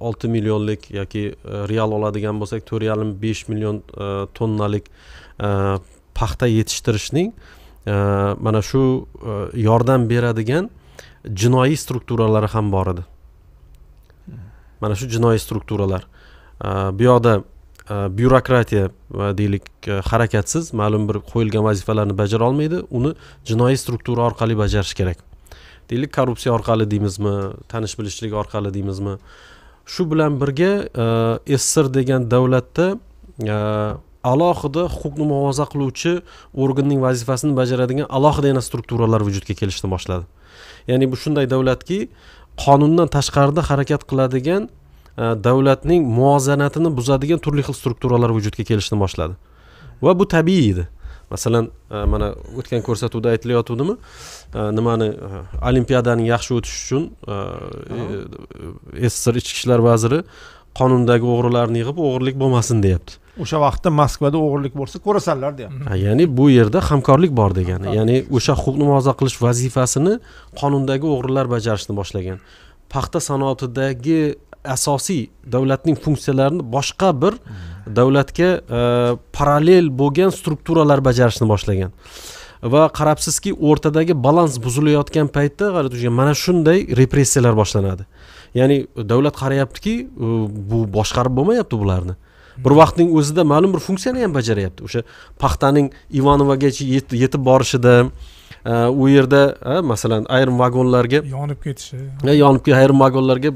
C: olti millionlik yoki e, real oladigan bo'lsak to'rt yarim besh million tonnalik paxta yetishtirishning mana shu yordam beradigan jinoiy strukturalari ham bor edi mana shu jinoiy strukturalar bu yoqda e, byurokratiya va deylik e, harakatsiz ma'lum bir qo'yilgan vazifalarni bajara olmaydi uni jinoiy struktura orqali bajarish kerak deylik korrupsiya orqali deymizmi tanish bilishlik orqali deymizmi shu bilan birga e, sssr degan davlatda alohida huquqni muhofaza qiluvchi organning vazifasini bajaradigan alohida yana strukturalar vujudga kelishni boshladi ya'ni bu shunday davlatki qonundan tashqarida harakat qiladigan Э, davlatning muvozanatini buzadigan turli xil strukturalar vujudga kelishni boshladi va bu tabiiy edi masalan e, mana o'tgan ko'rsatuvda aytilayotgandimi e, nimani e, olimpiadani yaxshi o'tishi uchun sssr ichki ishlar vaziri qonundagi o'g'rilarni yig'ib o'g'irlik bo'lmasin deyapti
A: o'sha vaqtda moskvada o'g'irlik bo'lsa ko'rasanlar deyapti
C: ya'ni bu yerda hamkorlik bor degani ya'ni o'sha huquqni muhofaza qilish vazifasini qonundagi o'g'rilar bajarishni boshlagan paxta sanoatidagi asosiy davlatning funksiyalarini boshqa bir davlatga e, parallel bo'lgan strukturalar bajarishni boshlagan va qarabsizki o'rtadagi balans buzilayotgan paytda mana shunday repressiyalar boshlanadi ya'ni davlat qarayaptiki bu boshqarib bo'lmayapti bularni bir vaqtning o'zida ma'lum bir funksiyani ham bajaryapti o'sha paxtaning ivanovagacha yetib borishida e, u yerda e, masalan ayrim vagonlarga yonib ketishi yonib ayrim vagonlarga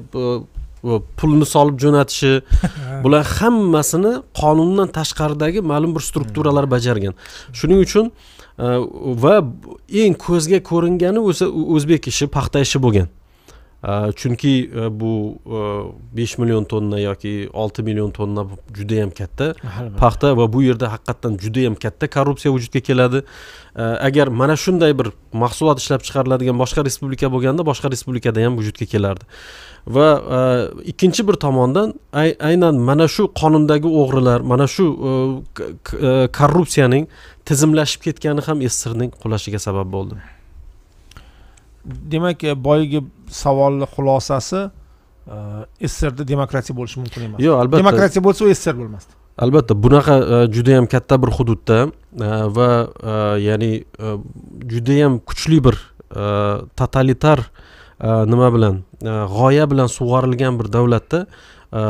C: pulni solib jo'natishi bular hammasini qonundan tashqaridagi ma'lum bir strukturalar hmm. bajargan shuning uchun e, va eng ko'zga ko'ringani o'zi o'zbek ishi paxta ishi bo'lgan e, chunki e, bu besh million tonna yoki olti million tonna judayam katta paxta va bu yerda haqiqatdan judayam katta korrupsiya vujudga keladi agar mana shunday bir mahsulot ishlab chiqariladigan boshqa respublika bo'lganda boshqa respublikada ham vujudga kelardi va e, ikkinchi bir tomondan aynan mana shu qonundagi o'g'rilar mana shu e, e, korrupsiyaning tizimlashib ketgani ham sirning qulashiga sabab bo'ldi
A: demak boyagi savolni xulosasi srda demokratiya bo'lishi mumkin emas yo'q albatta demokratiya bo'lsa u sssr bo'lmasdi
C: albatta bunaqa judayam katta bir hududda va ya'ni judayam kuchli bir totalitar uh, Э, nima bilan э, g'oya bilan sug'orilgan bir davlatda э,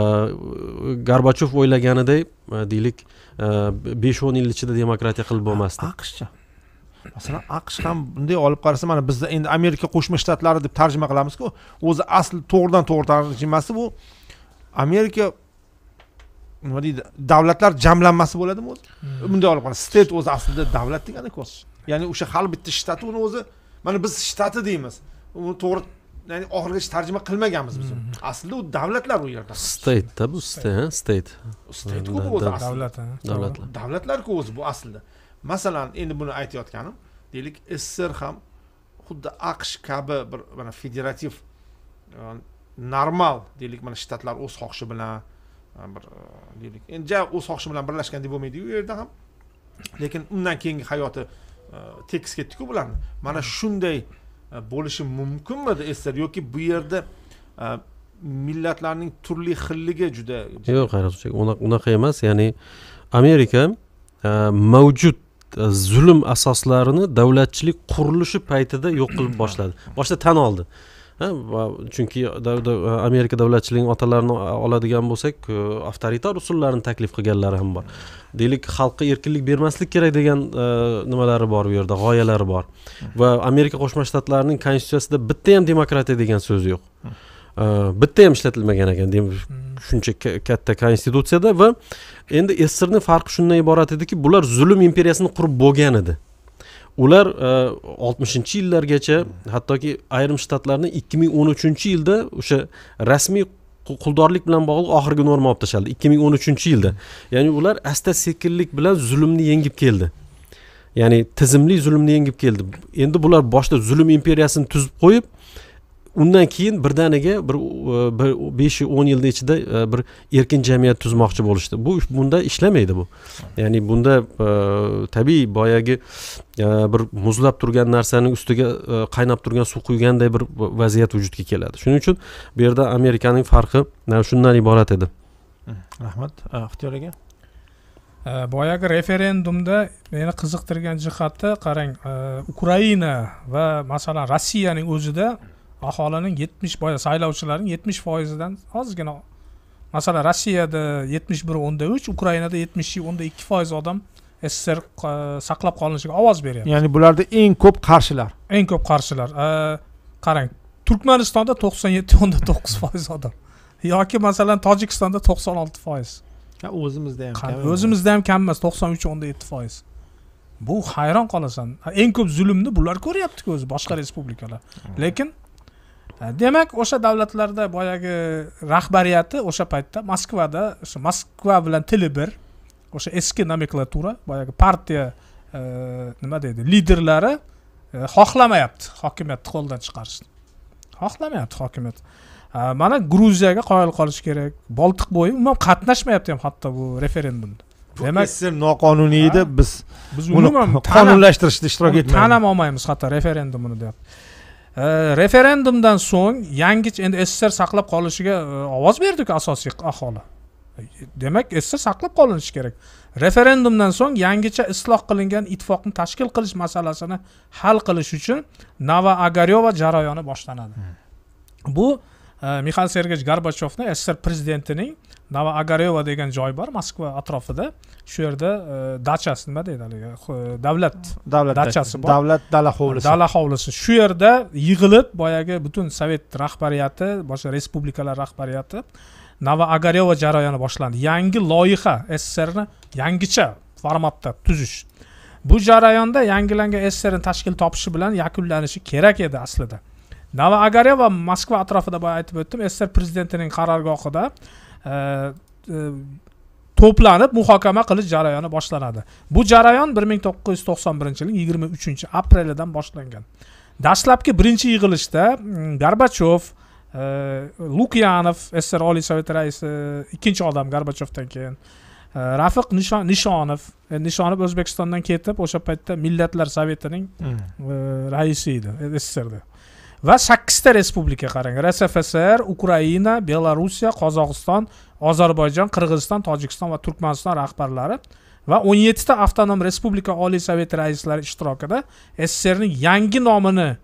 C: gorbachev o'ylaganiday deylik besh o'n yil ichida demokratiya qilib bo'lmasdi aqshcha
A: masalan aqsh ham bunday olib qarasa mana bizda endi amerika qo'shma shtatlari deb tarjima qilamizku o'zi asli to'g'ridan to'g'ri tarjimasi bu amerika nima deydi davlatlar jamlanmasi bo'ladimi o'zi hmm. bunday olib qarasa state o'zi aslida davlat deganiku ya'ni o'sha har bitta shtatni uni o'zi mana biz shtati deymiz uni to'g'ri ya'ni oxirigacha tarjima qilmaganmiz biz mm-hmm. aslida u davlatlar u yerda stateda bu state
C: stateku bu o'zi davlat davlatlar
A: davlatlarku o'zi bu aslida masalan endi buni aytayotganim deylik sssr ham xuddi aqsh kabi bir mana federativ e, normal deylik mana shtatlar o'z xohishi bilan e, bir e, deylik endi ja o'z xohishi bilan birlashgan deb bo'lmaydiyu u yerda ham lekin undan keyingi hayoti tekis ketdiku bularni mana mm-hmm. shunday E, bo'lishi mumkinmidi esar yoki bu yerda e, millatlarning turli xilligi juda
C: yo'q unaqa emas ya'ni amerika e, mavjud zulm asoslarini davlatchilik qurilishi paytida yo'q qilib boshladi boshida tan oldi va chunki amerika davlatchiligining otalarini oladigan bo'lsak avtoritar usullarni taklif qilganlari ham bor deylik xalqqa erkinlik bermaslik kerak degan e, nimalari bor bu yerda g'oyalari bor va amerika qo'shma shtatlarining konstitutsiyasida bitta ham demokratiya degan so'z yo'q e, bitta ham ishlatilmagan ekan shuncha katta konstitutsiyada va endi sssrni farqi shundan iborat ediki bular zulm imperiyasini qurib bo'lgan edi ular e, oltmishinchi yillargacha hattoki ayrim shtatlarni ikki ming o'n uchinchi yilda o'sha rasmiy quldorlik bilan bog'liq oxirgi norma olib tashlandi ikki ming o'n uchinchi yilda ya'ni ular asta sekinlik bilan zulmni yengib keldi ya'ni tizimli zulmni yengib keldi endi bular boshida zulm imperiyasini tuzib qo'yib undan keyin birdaniga bir e, besh yil o'n yilni ichida e, bir erkin jamiyat tuzmoqchi bo'lishdi bu bunda ishlamaydi bu ya'ni bunda e, tabiiy boyagi bir muzlab turgan narsaning ustiga qaynab turgan suv quyganday bir vaziyat vujudga keladi shuning uchun bu yerda amerikaning farqi shundan iborat edi
B: rahmat ixtiyor aka boyagi referendumda meni qiziqtirgan jihati qarang ukraina va masalan rossiyaning o'zida aholining yetmish boya saylovchilarning yetmish foizidan ozgina masalan rossiyada yetmish bir o'nda uch ukrainada yetmish o'nda ikki foiz odam sssr saqlab qolinishiga ovoz beryapti
A: ya'ni bularda eng ko'p qarshilar eng ko'p
B: qarshilar qarang turkmanistonda to'qson yetti o'nda to'qqiz foiz odam yoki masalan tojikistonda to'qson olti foiz o'zimizda ham o'zimizda ham kam emas to'qson uch o'nda yetti foiz bu hayron qolasan eng ko'p zulmni bular ko'ryaptiku o'zi boshqa respublikalar hmm. lekin E, demak o'sha davlatlarda boyagi rahbariyati o'sha paytda moskvada o'sha moskva bilan tili bir o'sha eski nomenklatura boyagi partiya e, nima deydi liderlari e, xohlamayapti hokimiyatni qo'ldan chiqarishni xohlamayapti hokimiyat mana gruziyaga qoyil qolish kerak boltiq bo'yi umuman qatnashmayapti ham hatto bu referendumda demak sssr
A: noqonuniy edi biz biz umuman qonunlashtirishda ishtirok etmaymiz tan
B: ham olmaymiz hatto referendumini deyapti referendumdan so'ng yangi endi sssr saqlab qolishiga e, ovoz berdiku asosiy aholi demak sssr saqlab qolinishi kerak referendumdan so'ng yangicha isloh qilingan ittifoqni tashkil qilish masalasini hal qilish uchun nava agaryova jarayoni boshlanadi hmm. bu mixail sergeyevich gorbachevni sssr prezidentining novoogarevo degan joyi bor moskva atrofida shu yerda dachasi nima deydi haligi davlat davlat dachasi bor davlat dala hovlisi dala hovlisi shu yerda yig'ilib boyagi butun sovet rahbariyati boshqa respublikalar rahbariyati novoogarevo jarayoni boshlandi yangi loyiha sssrni yangicha formatda tuzish bu jarayonda yangilangan sssrni tashkil topishi bilan yakunlanishi kerak edi aslida nova va moskva atrofida boya aytib o'tdim sssr prezidentining qarorgohida e, e, to'planib muhokama qilish jarayoni boshlanadi bu jarayon bir ming to'qqiz yuz to'qson birinchi yilning yigirma uchinchi aprelidan boshlangan dastlabki birinchi yig'ilishda mm, gorbachev e, lukyanov sssr oliy soveti raisi ikkinchi odam gorbachevdan keyin rafiq nishonov nishonov o'zbekistondan ketib o'sha paytda millatlar sovetining mm. raisi edi sssrda va sakkizta respublika qarang rsfsr ukraina belorussiya qozog'iston ozarbayjon qirg'iziston tojikiston va turkmaniston rahbarlari va o'n yettita avtonom respublika oliy sovet raislari ishtirokida sssrning yangi nomini e,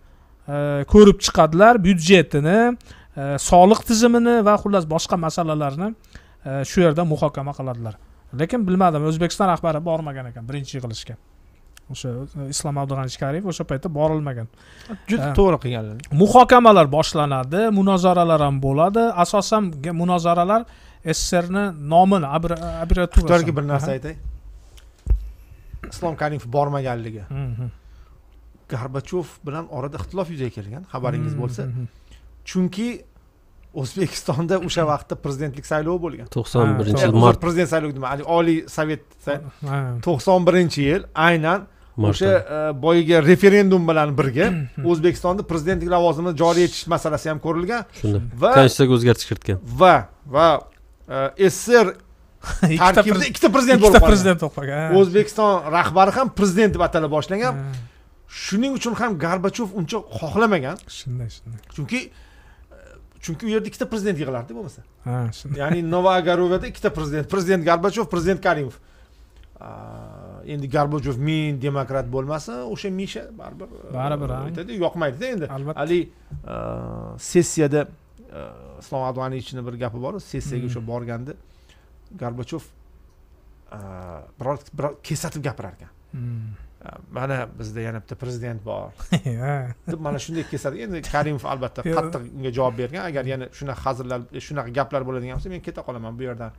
B: ko'rib chiqadilar byudjetini e, soliq tizimini va xullas boshqa masalalarni e, shu yerda muhokama qiladilar lekin bilmadim o'zbekiston rahbari bormagan ekan birinchi yig'ilishga o'sha e, islom abdug'anishkariyev o'sha paytda borilmagan juda to'g'ri qilganlar muhokamalar boshlanadi munozaralar ham bo'ladi asosan
A: munozaralar sssrni nomini abreviaturasi bir narsa aytay islom karimov bormaganligi mhm. gorbachev bilan orada ixtilof yuzaga kelgan xabaringiz mhm, bo'lsa mhm. chunki o'zbekistonda o'sha vaqtda prezidentlik saylovi bo'lgan to'qson birinchi yil mart prezident saylovi nima oliy sovet to'qson birinchi yil aynan o'sha e, boyagi referendum bilan birga o'zbekistonda prezidentlik lavozimini joriy etish masalasi ham ko'rilgan va konstitutsiyaga o'zgartirish kiritgan va va e, sssr tarkibida ikkita prezident ikkita prezident bo'lib qolgan o'zbekiston rahbari ham prezident deb atala boshlagan shuning uchun ham gorbachev uncha xohlamagan shunday shunday chunki e, chunki u yerda ikkita prezident yig'ilardi bo'lmasa ha shunday ya'ni ikkita prezident prezident gorbachev prezident karimov endi gorbachev men demokrat bo'lmasin o'sha misha baribir baribir aytadi e, yoqmaydida endi albatta haligi e, sessiyada e, islom advanichni bir gapi bor sessiyaga hmm. o'sha borganda gorbachev biror biror kesatib gapirar ekan hmm. mana bizda yana bitta prezident bor deb mana shunday kesadi endi karimov albatta qattiq unga javob bergan agar hmm. yana shunaqa hazillar shunaqa gaplar bo'ladigan bo'lsa men keta qolaman bu yerdan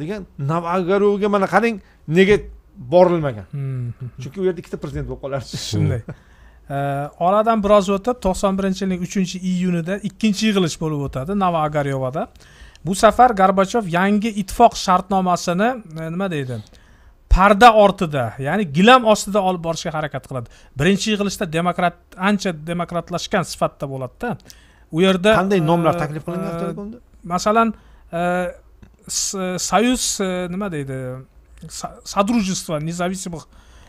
A: degan navagarovga mana qarang nega borilmagan hmm, hmm, hmm. chunki u yerda ikkita prezident bo'lib qolardi shunday oradan
B: biroz o'tib to'qson birinchi yilning uchinchi iyunida ikkinchi yig'ilish bo'lib o'tadi nava agaryovada bu safar gorbachev yangi ittifoq shartnomasini e, nima deydi parda ortida ya'ni gilam ostida olib borishga harakat qiladi birinchi yig'ilishda demokrat ancha demokratlashgan sifatda bo'ladida u yerda qanday nomlar e, taklif qilingan e, masalan soyuz nima deydi содружество независимых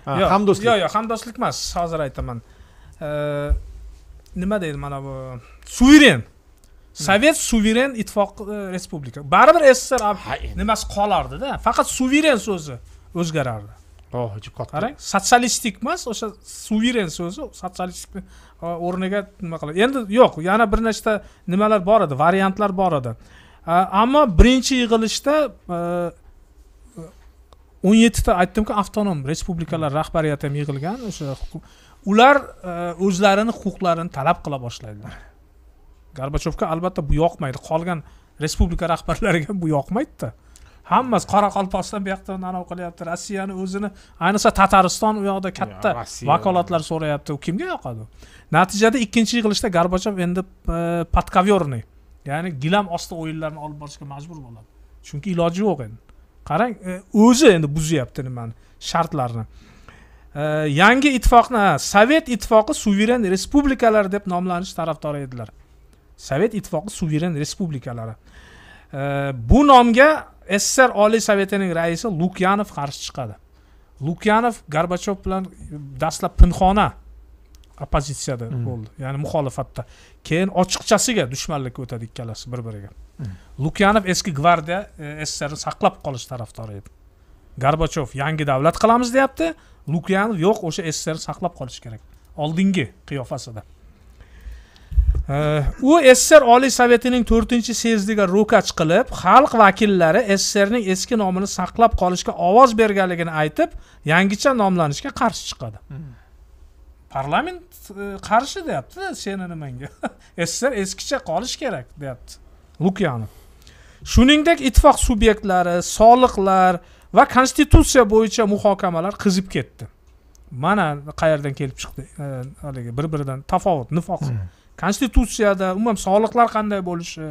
B: yo'q hamdo'stlik yo'q yo'q hamdo'stlik emas hozir aytaman nima deydi mana bu suveren sovet suveren ittifoq respublika baribir sssr nimasi qolardida faqat suveren so'zi o'zgarardi qarang sotsialistik emas o'sha suveren so'zi sotsialistik o'rniga nima qiladi endi yo'q yana bir nechta nimalar bor edi variantlar bor edi ammo birinchi yig'ilishda o'n yettita aytdimku avtonom respublikalar rahbariyati ham yig'ilgan o'sha ular e, o'zlarini huquqlarini talab qila boshlaydilar gorbachevga albatta bu yoqmaydi qolgan respublika rahbarlariga bu yoqmaydida hammasi qoraqalpog'iston bu yoqda anavi qilyapti rossiyani o'zini ayniqsa tatariston u yoqda katta vakolatlar so'rayapti u kimga yoqadi natijada ikkinchi yig'ilishda gorbachev endi подковерный e, ya'ni gilam osti o'yinlarini olib borishga majbur bo'ladi chunki iloji yo'q endi qarang e, o'zi endi buzyapti nimani shartlarni e, yangi ittifoqni sovet ittifoqi suveren respublikalar deb nomlanish tarafdori edilar sovet ittifoqi suveren respublikalari e, bu nomga sssr oliy sovetining raisi lukyanov qarshi chiqadi lukyanov gorbachev bilan dastlab pinhona oppozitsiyada bo'ldi ya'ni muxolifatda keyin ochiqchasiga dushmanlikka o'tadi ikkalasi bir biriga lukyanov eski gvardiya sssrni saqlab qolish tarafdori edi gorbachev yangi davlat qilamiz deyapti lukyanov yo'q o'sha sssrni saqlab qolish kerak oldingi qiyofasida э, u sssr oliy sovetining to'rtinchi sezdiga ro'kach qilib xalq vakillari sssrning eski nomini saqlab qolishga ovoz berganligini aytib yangicha nomlanishga qarshi chiqadi parlament e, qarshi deyaptida seni nimangga sssr eskicha qolish kerak deyapti lukyanov shuningdek ittifoq subyektlari soliqlar va konstitutsiya bo'yicha muhokamalar qizib ketdi mana qayerdan kelib chiqdi e, haligi bir biridan tafovut nifoq hmm. konstitutsiyada umuman soliqlar qanday bo'lishi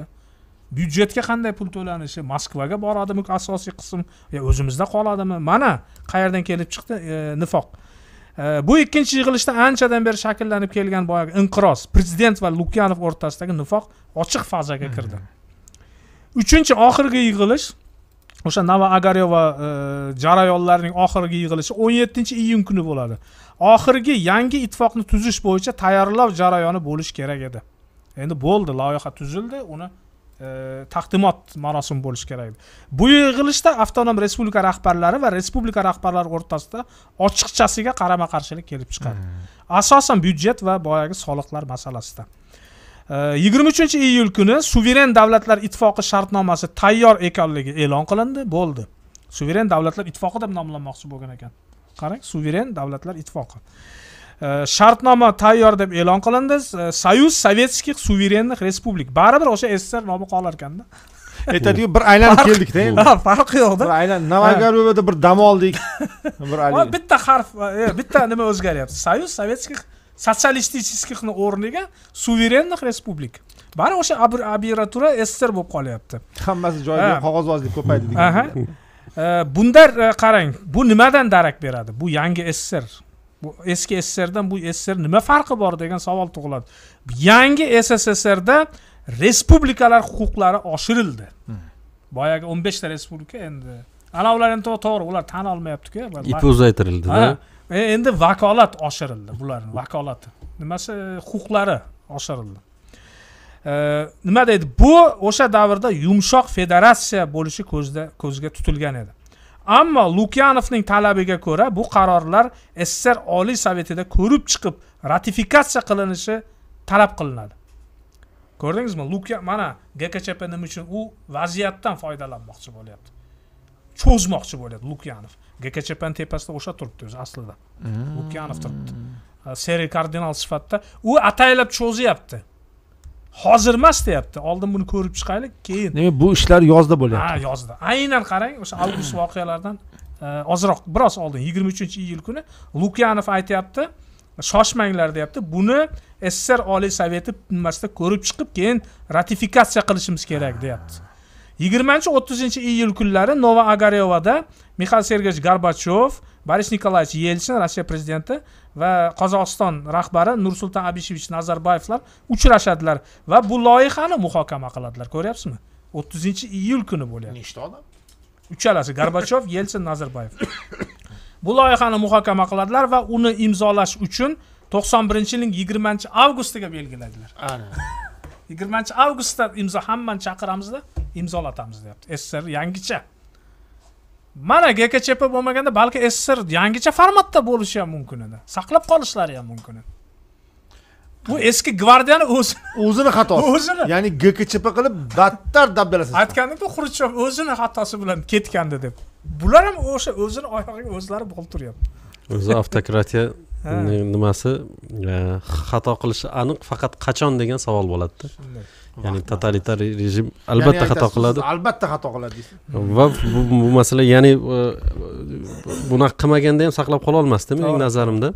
B: byudjetga qanday pul to'lanishi moskvaga boradimi asosiy qism yo e, o'zimizda qoladimi mana qayerdan kelib chiqdi nifoq bu ikkinchi yig'ilishda anchadan beri shakllanib kelgan boyagi inqiroz prezident va lukyanov o'rtasidagi nifoq ochiq fazaga kirdi uchinchi oxirgi yig'ilish o'sha nava agaryo e, jarayonlarining oxirgi yig'ilishi o'n yettinchi iyun kuni bo'ladi oxirgi yangi ittifoqni tuzish bo'yicha tayyorlov jarayoni bo'lishi kerak edi endi bo'ldi loyiha tuzildi uni taqdimot marosimi bo'lishi kerak edi bu yig'ilishda avtonom respublika rahbarlari va respublika rahbarlari o'rtasida ochiqchasiga qarama qarshilik kelib chiqadi asosan byudjet va boyagi soliqlar masalasida yigirma uchinchi iyul kuni suveren davlatlar ittifoqi shartnomasi tayyor ekanligi e'lon qilindi bo'ldi suveren davlatlar ittifoqi deb nomlanmoqchi bo'lgan ekan qarang suveren davlatlar ittifoqi shartnoma tayyor deb e'lon qilindi soyuz sovetskiy suverenных respublik baribir o'sha sssr nomi qolar ekanda aytadiku bir aylanib keldikda endi ha
A: farqi yo'qda bir aylan новогородияda bir dam oldik bir
B: bitta harf bitta nima o'zgaryapti союз советских sotsialistическихni o'rniga suverenных respublik bari o'sha abiratura sssr bo'lib qolyapti hammasi joyiga qog'ozbozlik ko'paydi degan bunda qarang bu nimadan darak beradi bu yangi sssr bu eski sssrdan bu sssr nima farqi bor degan savol tug'iladi yangi sssrda respublikalar huquqlari oshirildi hmm. boyagi o'n beshta respublika endi ana ular endi to'g'ri ular tan olmayaptiku ip uzaytirildi e, endi vakolat oshirildi bularni vakolati nimasi huquqlari oshirildi e, nima deydi bu o'sha davrda yumshoq federatsiya bo'lishi ko'zda ko'zga tutilgan edi Ammo Lukyanovning talabiga ko'ra bu qarorlar SSR Oliy Sovetida ko'rib chiqib ratifikatsiya qilinishi talab qilinadi. Ko'rdingizmi? Lukya mana GKCHP nima uchun u vaziyatdan foydalanmoqchi bo'lyapti. Cho'zmoqchi bo'lyapti Lukyanov. GKCHPni tepasida o'sha turibdi o'zi aslida. Mm. Lukyanov turibdi. Seri kardinal sifatida u ataylab cho'zyapti. hozir emas deyapti oldin buni ko'rib chiqaylik
A: keyin demak bu ishlar yozda bo'lyapti ha
B: yozda aynan qarang o'sha avgust voqealaridan e, ozroq biroz oldin yigirma uchinchi iyul kuni lukyanov aytyapti shoshmanglar deyapti buni sssr oliy soveti nimasida ko'rib chiqib keyin ratifikatsiya qilishimiz kerak deyapti yigirmanchi o'ttizinchi iyul kunlari nova agarevada mixail sergeyevich gorbachev boris nikolayevich yelsin rossiya prezidenti va qozog'iston rahbari nursulton abishevich nazarboyevlar uchrashadilar va bu loyihani muhokama qiladilar ko'ryapsizmi o'ttizinchi iyul kuni bo'lyapti nechta odam uchalasi gorbachev yeltsin nazarboyev bu loyihani muhokama qiladilar va uni imzolash uchun to'qson birinchi yilning yigirmanchi avgustiga belgiladilar yigirmanchi avgustda imzo hammani chaqiramizda imzolatamiz deyapti sssr yangicha mana gkchp bo'lmaganda balki sssr yangicha formatda bo'lishi ham mumkin edi saqlab qolishlari ham mumkin edi bu eski gvardiyani o'zi o'zini xatosi o'zini ya'ni gkchp qilib battar dabdalasi aytgandimku xrushchev o'zini xatosi bilan ketgandi deb bular ham o'sha o'zini oyog'iga o'zlari bog'lab turyapti
C: o'zi avtokratiya nimasi e, xato qilishi aniq faqat qachon degan savol bo'ladida ya'ni totalitar rejim albatta xato qiladi
A: albatta xato qiladi
C: va bu masala ya'ni e, bunaqa qilmaganda ham saqlab qololmasdi mening nazarimda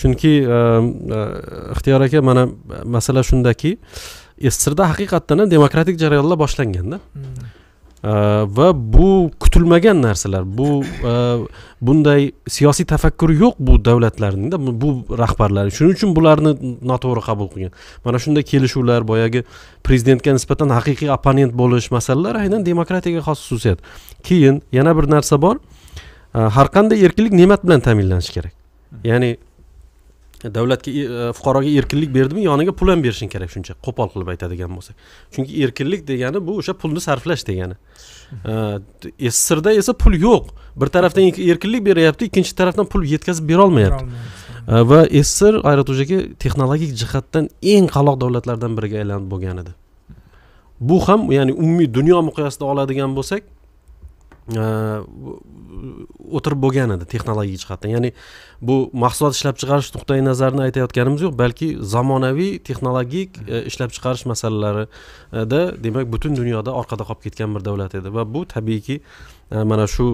C: chunki e, ixtiyor aka mana masala shundaki sssrda haqiqatdan ham demokratik jarayonlar boshlanganda hmm. Э, va bu kutilmagan narsalar bu e, bunday siyosiy tafakkur yo'q bu davlatlarningda bu rahbarlar shuning uchun bularni noto'g'ri qabul qilgan mana shunday kelishuvlar boyagi prezidentga nisbatan haqiqiy opponent bo'lish masalalari aynan demokratiyaga xos xususiyat keyin yana bir narsa bor e, har qanday erkinlik ne'mat bilan ta'minlanishi kerak mm-hmm. ya'ni davlatga e, fuqaroga erkinlik berdimi yoniga pul ham berishing kerak shuncha qo'pol qilib aytadigan bo'lsak chunki erkinlik degani bu o'sha pulni sarflash degani sssrda e, esa pul yo'q bir tarafdan erkinlik beryapti ikkinchi tarafdan pul yetkazib berolmayapti e, va sssr ayratuj aka texnologik jihatdan eng qaloq davlatlardan biriga aylanib bo'lgan edi bu ham ya'ni umumiy dunyo miqyosida oladigan bo'lsak o'tirib bo'lgan edi texnologik jihatdan ya'ni bu mahsulot ishlab chiqarish nuqtai nazaridan aytayotganimiz yo'q balki zamonaviy texnologik ishlab chiqarish masalalarida demak butun dunyoda orqada qolib ketgan bir davlat edi va bu tabiiyki mana shu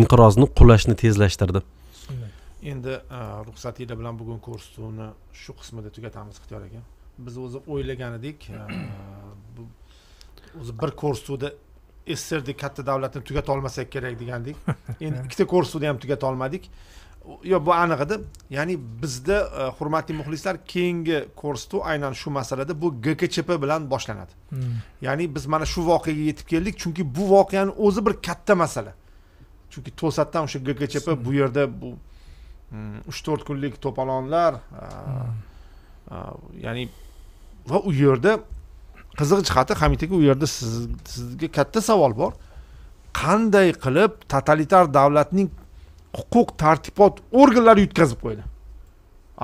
C: inqirozni qulashni tezlashtirdi
A: endi ruxsatinglar bilan bugun ko'rsatuvni shu qismida tugatamiz ixtiyor aka biz o'zi o'ylagan edik o'zi bir ko'rsatuvda ssrni katta davlatini tugata olmasak kerak degandek endi ikkita ko'rsuvni ham tugata olmadik yo'q bu aniq edi ya'ni bizda e, hurmatli muxlislar keyingi ko'rsatuv aynan shu masalada bu gkchp bilan boshlanadi hmm. ya'ni biz mana shu voqeaga yetib keldik chunki bu voqeani o'zi bir katta masala chunki to'satdan o'sha gkchp bu yerda bu mm, uch to'rt kunlik to'polonlar e, hmm. e, ya'ni va u yerda qiziq jihati hamid aka u yerda sizga katta savol bor qanday qilib totalitar davlatning huquq tartibot organlari yutkazib qo'ydi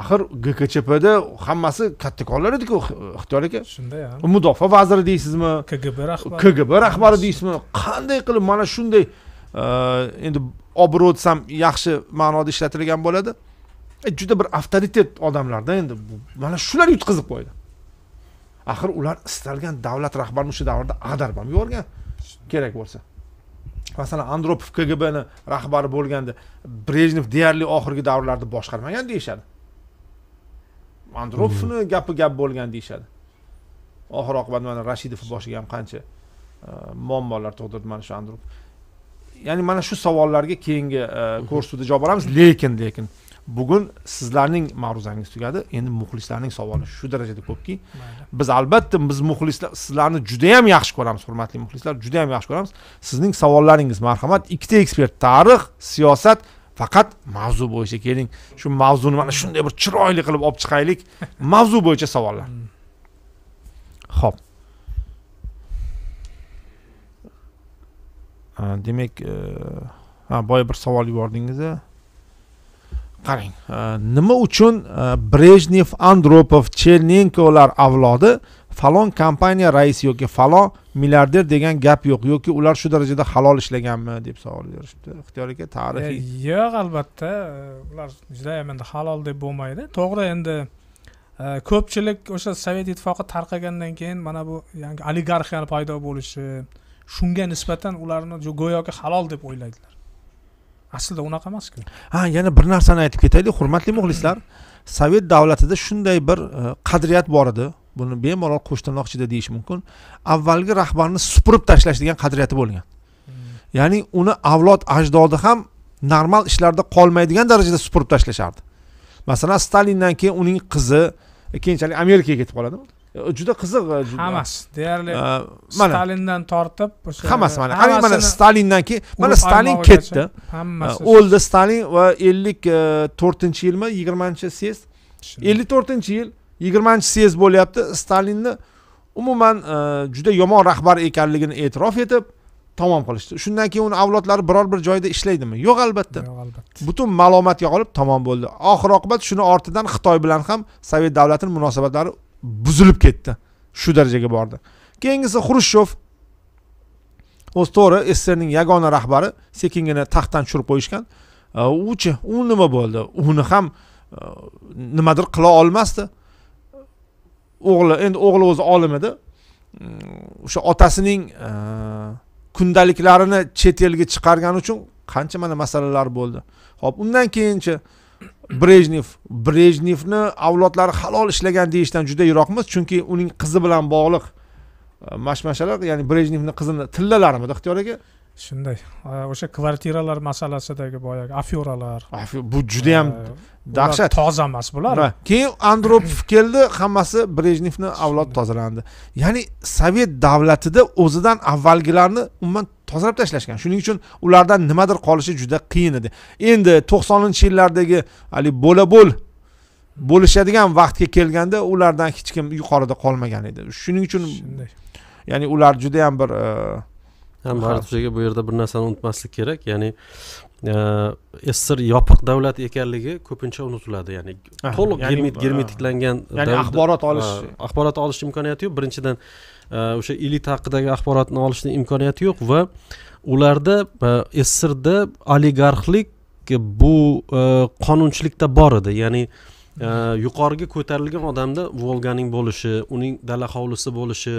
A: axir gkchpda hammasi kattakonlar ediku ixtiyor aka shunday mudofaa vaziri deysizmi
B: kgb rahbari kgb
A: rahbari deysizmi qanday qilib mana shunday e, endi obro' desam yaxshi ma'noda ishlatilgan bo'ladi e, juda bir avtoritet odamlarda endi mana shular yutqazib qo'ydi axir ular istalgan davlat rahbarini o'sha davrda ag'darib ham yuborgan kerak bo'lsa masalan andropov kgbni rahbari bo'lganda brejnev deyarli oxirgi davrlarda boshqarmagan deyishadi andropovni mhm. gapi gap bo'lgan deyishadi oxir oqibat mana rashidov boshiga ham qancha e, muammolar tug'dirdi mana shu andropov ya'ni mana shu savollarga keyingi e, mhm. ko'rsatuvda javob olamiz lekin lekin bugun sizlarning ma'ruzangiz tugadi endi muxlislarning savoli shu darajada ko'pki biz albatta biz muxlislar sizlarni judayam yaxshi ko'ramiz hurmatli muxlislar judayam yaxshi ko'ramiz sizning savollaringiz marhamat ikkita ekspert tarix siyosat faqat mavzu bo'yicha keling shu mavzuni mana shunday bir chiroyli qilib olib chiqaylik mavzu bo'yicha savollar ho'p hmm. demak e, ha boya bir savol yubordingiz qarang e, nima uchun e, brejnev andropov chernenkolar avlodi falon kompaniya raisi yoki falon milliarder degan gap yo'q yoki ular shu darajada halol ishlaganmi deb savol berishibdi ixtiyor aka tarixiy
B: e, yo'q albatta ular judayam endi halol deb bo'lmaydi to'g'ri endi ko'pchilik o'sha sovet ittifoqi tarqagandan keyin mana bu yangi oligarxiyani paydo bo'lishi shunga nisbatan ularni go'yoki halol deb o'ylaydilar aslida unaqa emasku
A: ha yana bir narsani aytib ketaylik hurmatli muxlislar sovet davlatida shunday bir e, qadriyat bor edi buni bemalol qo'shtirnoq ichida deyish mumkin avvalgi rahbarni supurib tashlash degan qadriyati bo'lgan hmm. ya'ni uni avlod ajdodi ham normal ishlarda qolmaydigan darajada supurib tashlashardi masalan stalindan keyin uning qizi e, keyinchalik amerikaga ketib qoladimi juda qiziq
B: hammasi deyarli stalindan tortib
A: o'sha hammasi mana qarang mana stalindan keyin mana stalin ketdi hammasi o'ldi stalin va ellik to'rtinchi yilmi yigirmanchi siyezd ellik to'rtinchi yil yigirmanchi siyezd bo'lyapti stalinni umuman juda yomon rahbar ekanligini e'tirof etib tamom qilishdi shundan keyin uni avlodlari biror bir joyda ishlaydimi yo'q albatta yo'q albatta butun malomat yig'ilib tamom bo'ldi oxir oqibat shuni ortidan xitoy bilan ham sovet davlatini munosabatlari buzilib ketdi shu darajaga bordi keyingisi xrushchev o'zi to'g'ri sssrning yagona rahbari sekingina taxtdan tushirib qo'yishgan uchi u nima bo'ldi uni ham e, nimadir qila olmasdi o'g'li endi o'g'li o'zi olim edi mm, o'sha otasining e, kundaliklarini chet elga chiqargani uchun qancha mana masalalar bo'ldi ho'p undan keyinchi brejnev brejnevni avlodlari halol ishlagan deyishdan juda yiroqmiz chunki uning qizi bilan bog'liq e, mashmashalar ya'ni brejnevni qizini tillalarmidi ixtiyor aka
B: shunday o'sha kvartiralar masalasidagi boyagi afyoralar
A: bu juda yam dahshat
B: toza emas bular
A: keyin andropov keldi hammasi brejnevni avlodi tozalandi ya'ni sovet davlatida o'zidan avvalgilarni umuman tozalab tashlashgan shuning uchun ulardan nimadir qolishi juda qiyin edi endi to'qsoninchi yillardagi haligi bo'la bo'l bo'lishadigan vaqtga kelganda ulardan hech kim yuqorida qolmagan edi shuning uchun ya'ni ular juda yam bir uh,
C: ham baribir bu yerda bir narsani unutmaslik kerak ya'ni e, sssr yopiq davlat ekanligi ko'pincha unutiladi ya'ni to'liq germetiklangan ya'ni e, axborot olish axborot olish imkoniyati yo'q birinchidan e, o'sha elita haqidagi axborotni olishni imkoniyati yo'q va ularda sssrda oligarxlik bu qonunchilikda bor edi ya'ni yuqoriga ko'tarilgan odamda volganing bo'lishi uning dala hovlisi bo'lishi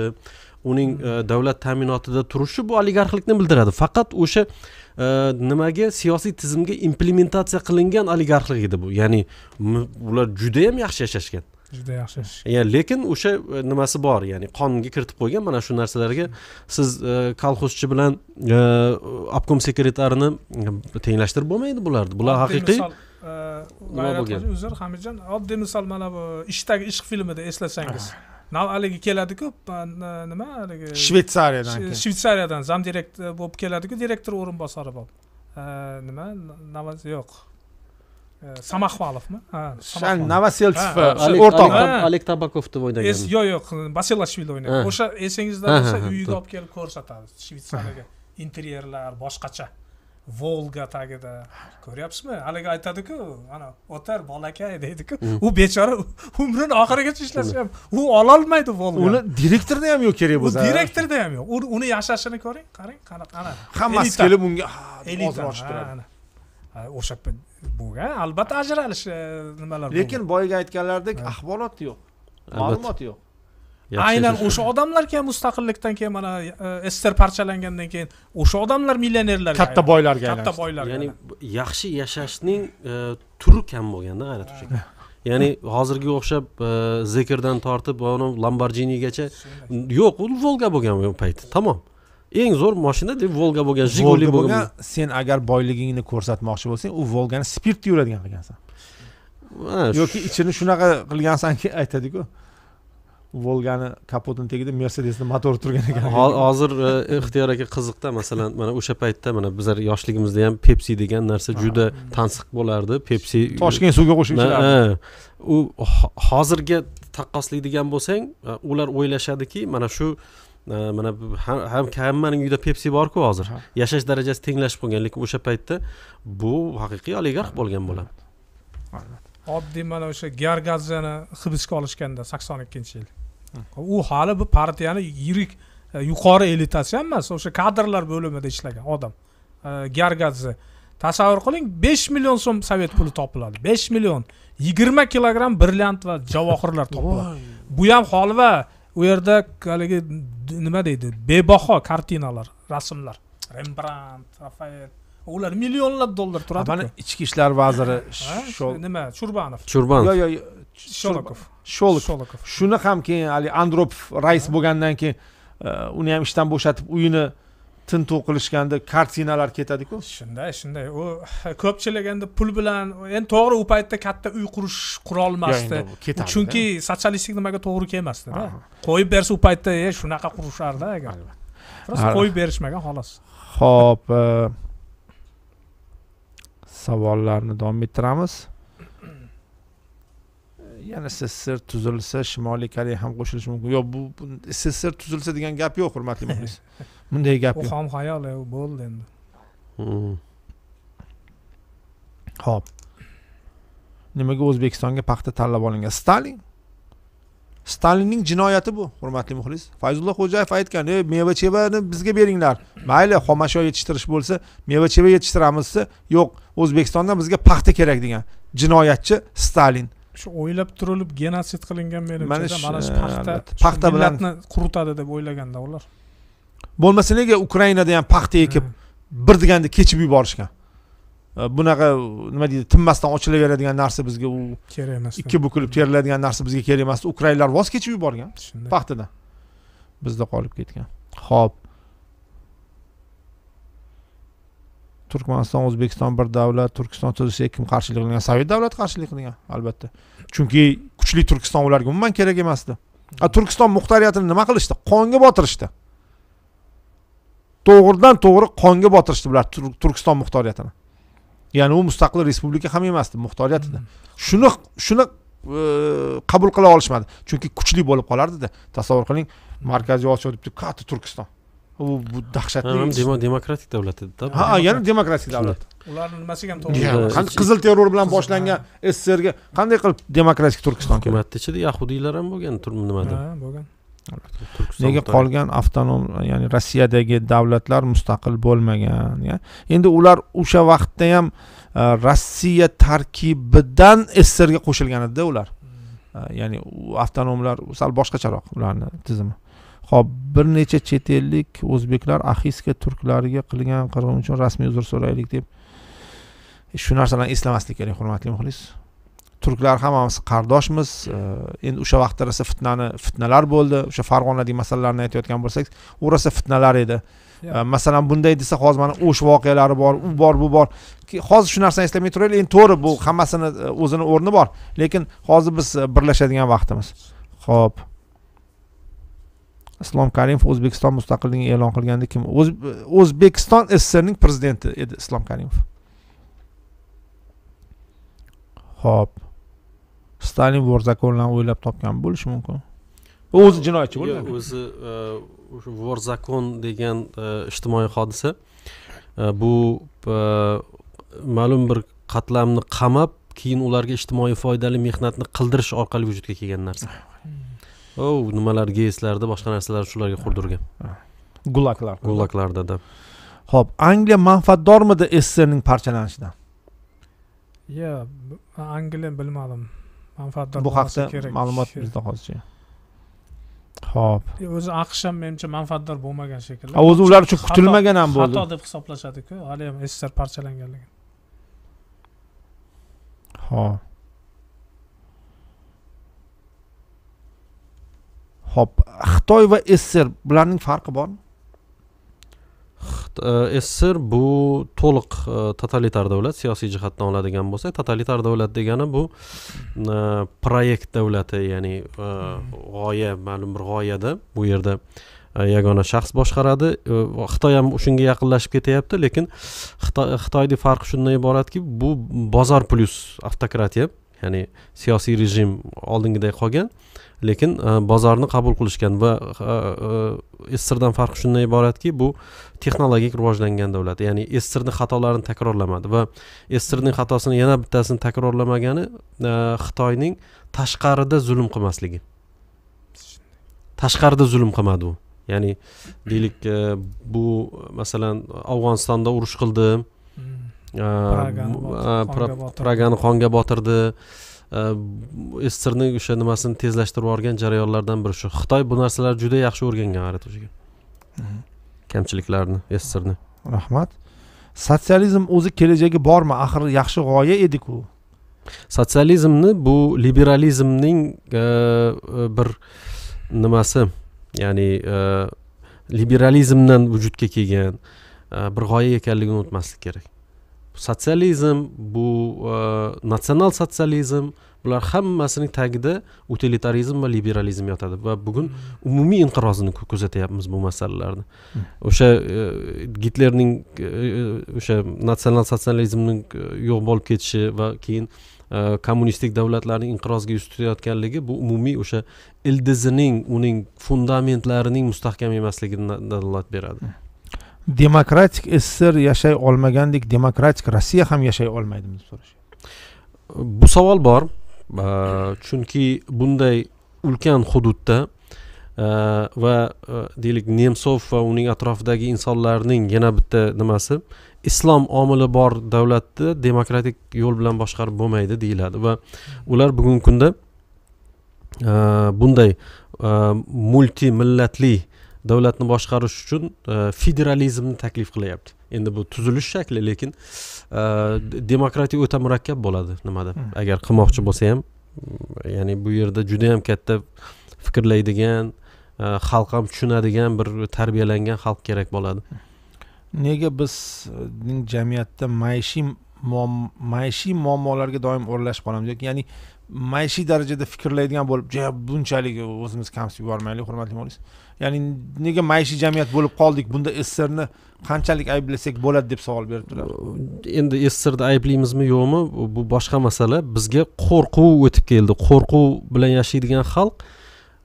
C: uning e, davlat ta'minotida turishi bu oligarxlikni bildiradi faqat o'sha e, nimaga siyosiy tizimga implementatsiya qilingan oligarxlik edi bu ya'ni ular judayam yaxshi yashashgan
B: juda yaxshi
C: ya lekin o'sha e, nimasi bor ya'ni qonunga kiritib qo'ygan mana shu narsalarga siz kolxozchi bilan obkom sekretarini tenglashtirib bo'lmaydi bularni bular haqiqiy
B: uzr hamidjon oddiy misol mana bu ishdagi ishq filmida eslasangiz ah. haligi keladiku nima haligi shvetsariyadan shvetsariyadan direktor e, bo'lib keladiku direktor o'rinbosari bo'lib e, nima navaz yo'q e, samaxvalovmi ha novoseltsov o'rtoq oleg
C: tabakovni o'ynagan yo'q
B: yo'q basilashvili o'ynagan o'sha esingizda bo'lsa uyiga olib kelib ko'rsatadi shvetsariyaga interyerlar boshqacha volga tagida ko'ryapsizmi haligi aytadiku ana o'tar bolakay deydiku hmm. u bechora umrini oxirigacha ishlasa ham u ololmaydi volga uni
A: direktorda ham yo'q kerak bo'lsa direktorda
B: ham yo'q uni yashashini ko'ring qarang
A: qanaqa ana hammasi kelib unga o'sha bo'lgan albatta ajralish nimalar lekin boyagi aytganlaridek axborot yo'q
C: ma'lumot yo'q aynan o'sha
B: odamlar keyin mustaqillikdan keyin mana e, sssr parchalangandan
C: keyin o'sha odamlar millionerlar katta boylarga katta boylarga ya'ni yaxshi yashashning e, turi kam bo'lganda g'ayrat o'sha ya'ni hozirgiga o'xshab e, zekirdan tortib lamborghinigacha yo'q u volga bo'lgan u payt tamom eng zo'r mashina deb volga bo'lgan жигули bo'lgan
A: sen agar boyligingni ko'rsatmoqchi bo'lsang u volgani spirtda yuradigan qilgansan yoki ichini shunaqa qilgansanki aytadiku volgani kapotini tagida mercedesni motori turgan ekan hozir
C: e, ixtiyor aka qiziqda masalan mana o'sha paytda mana bizlar yoshligimizda ham pepsi degan narsa juda tansiq bo'lardi pepsi toshkent suvga qo'shib e, u hozirga taqqoslaydigan bo'lsang e, ular o'ylashadiki mana shu mana ham hammaning uyida pepsi borku hozir yashash darajasi tenglashib qolgan lekin o'sha paytda bu haqiqiy oligarx bo'lgan bo'ladi
B: oddiy mana o'sha gargazani hibsga olishganda sakson ikkinchi yil hmm. u hali bu partiyani yirik e, yuqori elitasi ham emas o'sha kadrlar bo'limida ishlagan odam e, gargazi tasavvur qiling besh million so'm sovet puli topiladi besh million yigirma kilogramm brilliant va javohirlar topiladi bu ham holva u yerda haligi nima deydi bebaho kartinalar rasmlar rembrandt rafael
A: ular millionlab dollar turadi mana ichki ishlar vaziri
B: nima churbanov churbanov yo'q yo'q sholokov
A: sholokov shuni ham keyin haligi andropov rais bo'lgandan keyin e, uni ham ishdan bo'shatib uyini tintuv qilishganda kartinalar ketadiku
B: shunday shunday u ko'pchilik endi pul bilan endi to'g'ri u paytda katta uy qurish qurolmasdi chunki sotsialistik nimaga to'g'ri kelmasdida qo'yib bersa u paytda e, shunaqa qurishardi agar просто qo'yib berishmagan xolos
A: ho'p e, savollarni davom ettiramiz yana sssr tuzilsa shimoliy koreya ham qo'shilishi mumkin yo'q bu sssr tuzilsa degan gap yo'q hurmatli muxlis bunday gap yo'q u
B: xom xayol bo'ldi endi
A: hmm. ho'p nimaga o'zbekistonga paxta tanlab olingan stalin stalinning jinoyati bu hurmatli muxlis fayzulloh xo'jayev aytgan ey meva chevani bizga beringlar mayli xomashyo yetishtirish bo'lsa meva cheva yetishtiramiz desa yo'q o'zbekistondan bizga paxta kerak degan jinoyatchi stalin
B: shu o'ylab turilib genotsid qilingan
A: menimcha mana shu paxta paxta bilan
B: quritadi deb o'ylaganda ular
A: bo'lmasa nega ukrainada ham paxta ekib bir deganda kechib yuborishgan Э, bunaqa nima deydi tinmasdan ochilaveradigan narsa bizga u kerak emas ikki bukilib teriladigan narsa bizga kerak emas ukrainlar voz kechib yuborgan paxtadan bizda qolib ketgan ho'p turkmaniston o'zbekiston bir davlat turkiston tuzishiga kim qarshilik qilgan sovet davlati qarshilik qilgan albatta chunki kuchli turkiston ularga umuman kerak emasdi turkiston muxtariyatini nima qilishdi qonga botirishdi to'g'ridan to'g'ri qonga botirishdi bular turkiston muxtoriyatini ya'ni u mustaqil respublika ham emasdi muxtoriyat edi hmm. shuni shuni e, qabul qila olishmadi chunki kuchli bo'lib qolardida tasavvur qiling markaziy osiyo deb katta turkiston u bu dahshatli demokratik davlat edida ha yana demokratik davlat ularni nimasiga ham to'g'ri qizil
C: terror bilan boshlangan sssrga qanday qilib demokratik turkiston hukumatni ichida yahudiylar ham bo'lgan nimada bo'lgan nega qolgan
A: avtonom ya'ni rossiyadagi davlatlar mustaqil bo'lmagan endi ular o'sha vaqtda ham e, rossiya tarkibidan sssrga qo'shilgan edida ular e, ya'ni avtonomlar sal boshqacharoq ularni tizimi ho'p bir necha chet ellik o'zbeklar axiska turklariga qilgan qirg'in uchun rasmiy uzr so'raylik deb shu narsalarni eslamaslik kerak hurmatli muxlis turklar hammamiz qardoshmiz e, endi o'sha vaqtda rosa fitnani fitnalar bo'ldi o'sha farg'onadagi masalalarni aytayotgan bo'lsak u rosa fitnalar edi e, masalan bunday desa hozir mana o'sh voqealari bor u bor bu bor hozir shu narsani eslamay turaylik endi to'g'ri bu hammasini e, o'zini o'rni bor lekin hozir biz birlashadigan vaqtimiz ho'p islom karimov o'zbekiston mustaqilligini e'lon qilganda kim o'zbekiston ssrning prezidenti edi islom karimov ho'p stalin vor o'ylab topgan bo'lishi mumkin
C: u o'zi jinoyatchi bo'lgan o'zi e, o'sha vor zakon degan e, ijtimoiy hodisa e, bu ma'lum bir qatlamni qamab keyin ularga ijtimoiy foydali mehnatni qildirish orqali vujudga kelgan narsa ah. o nimalar geyslarda boshqa narsalar shularga qurdirgan ah.
A: gulaglar gulaglardada ho'p angliya manfaatdormidi sssrning parchalanishidan
B: yo'q angliya bilmadim manfaatdor bu haqda ma'lumot bizda
A: hozircha ho'p
B: e, o'zi aqsh ham menimcha manfaatdor bo'lmagan shekilli o'zi ular uchun kutilmagan ham bo'ldi xato deb hisoblashadiku ham sssr parchalanganligini
A: ho'p ho'p xitoy va sssr bularning farqi bormi
C: E, sssr bu to'liq e, totalitar davlat siyosiy jihatdan oladigan bo'lsak totalitar davlat degani bu e, proyekt davlati ya'ni g'oya ma'lum bir g'oyada bu yerda yagona shaxs boshqaradi xitoy ham shunga yaqinlashib ketyapti lekin xitoyni farqi shundan iboratki bu bozor plyus avtokratiya ya'ni siyosiy rejim oldingiday qolgan lekin e, bozorni qabul qilishgan va e, e, sssrdan farqi shundan iboratki bu texnologik rivojlangan davlat ya'ni sssrni xatolarini takrorlamadi va sssrning xatosini yana bittasini takrorlamagani xitoyning tashqarida zulm qilmasligi tashqarida zulm qilmadi u ya'ni deylik bu masalan afg'onistonda urush qildi pragani qonga botirdi sssrni o'sha nimasini tezlashtirib yuborgan jarayonlardan biri shu xitoy bu narsalarni juda yaxshi o'rgangan aritujga kamchiliklarni sssrni
A: rahmat sotsializm o'zi kelajagi bormi axir yaxshi g'oya ediku
C: sotsializmni bu liberalizmning bir nimasi ya'ni liberalizmdan vujudga kelgan bir g'oya ekanligini unutmaslik kerak sotsializm bu natsional sotsializm bular hammasining tagida utilitarizm va liberalizm yotadi va bugun umumiy inqirozini kuzatyapmiz bu masalalarni o'sha gitlerning э, э, o'sha natsional sotsializmni yo'q bo'lib ketishi va keyin kommunistik davlatlarning inqirozga yuz tutayotganligi bu umumiy o'sha ildizining uning fundamentlarining mustahkam emasligidan dalolat beradi
A: demokratik sssr yashay olmagandek demokratik rossiya ham yashay olmaydimi deb so'rash
C: bu savol bor chunki bunday ulkan hududda va e, deylik nemsov va uning atrofidagi insonlarning yana bitta nimasi islom omili bor davlatni demokratik yo'l bilan boshqarib bo'lmaydi deyiladi va ular bugungi kunda bunday uh, davlatni boshqarish uchun e, federalizmni taklif qilyapti endi bu tuzilish shakli lekin e, demokratiya o'ta murakkab bo'ladi nimada hmm. agar qilmoqchi bo'lsa ham ya'ni bu yerda juda yam katta fikrlaydigan e, xalq ham tushunadigan bir tarbiyalangan xalq kerak bo'ladi
A: nega bizning jamiyatda maishiy maishiy muammolarga doim o'ralashib qolamiz yoki ya'ni maishiy darajada fikrlaydigan bo'lib bunchalik o'zimizni kamsitib yubormaylik hurmatli muxlis ya'ni nega maishiy jamiyat bo'lib qoldik bunda sssrni
C: qanchalik ayblasak bo'ladi deb savol berib turadi endi sssrni ayblaymizmi yo'qmi bu boshqa masala bizga qo'rquv o'tib keldi qo'rquv bilan yashaydigan xalq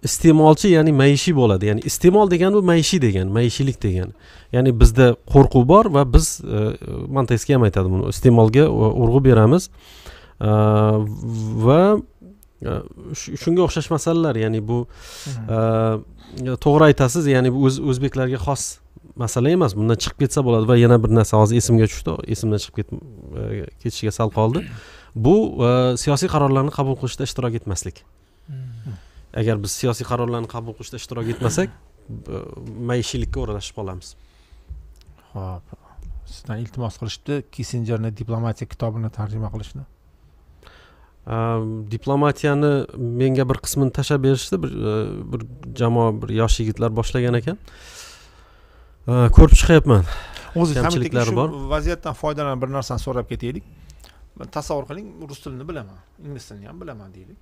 C: iste'molchi ya'ni maishiy bo'ladi ya'ni iste'mol degan bu maishiy degan maishiylik degan ya'ni bizda qo'rquv bor va biz e, ham aytadi buni iste'molga urg'u beramiz e, va e, shunga o'xshash masalalar ya'ni bu e, to'g'ri aytasiz ya'ni bu o'z o'zbeklarga xos masala emas bundan chiqib ketsa bo'ladi va yana bir narsa hozir esimga tushdi esimdan chiqib e, ketishiga sal qoldi bu e, siyosiy qarorlarni qabul qilishda ishtirok etmaslik hmm. agar biz siyosiy qarorlarni qabul qilishda ishtirok etmasak maishiylikka o'ralashib qolamiz ho'p
A: sizdan iltimos qilishdi kissinjerni diplomatiya kitobini tarjima qilishni
C: diplomatiyani menga bir qismini tashlab berishdi bir e, bir jamoa bir yosh yigitlar boshlagan ekan e, ko'rib chiqyapman o'zi kamchiliklari bor
A: vaziyatdan foydalanib bir narsani so'rab ketaylik tasavvur qiling rus tilini bilaman ingliz tilini ham bilaman deylik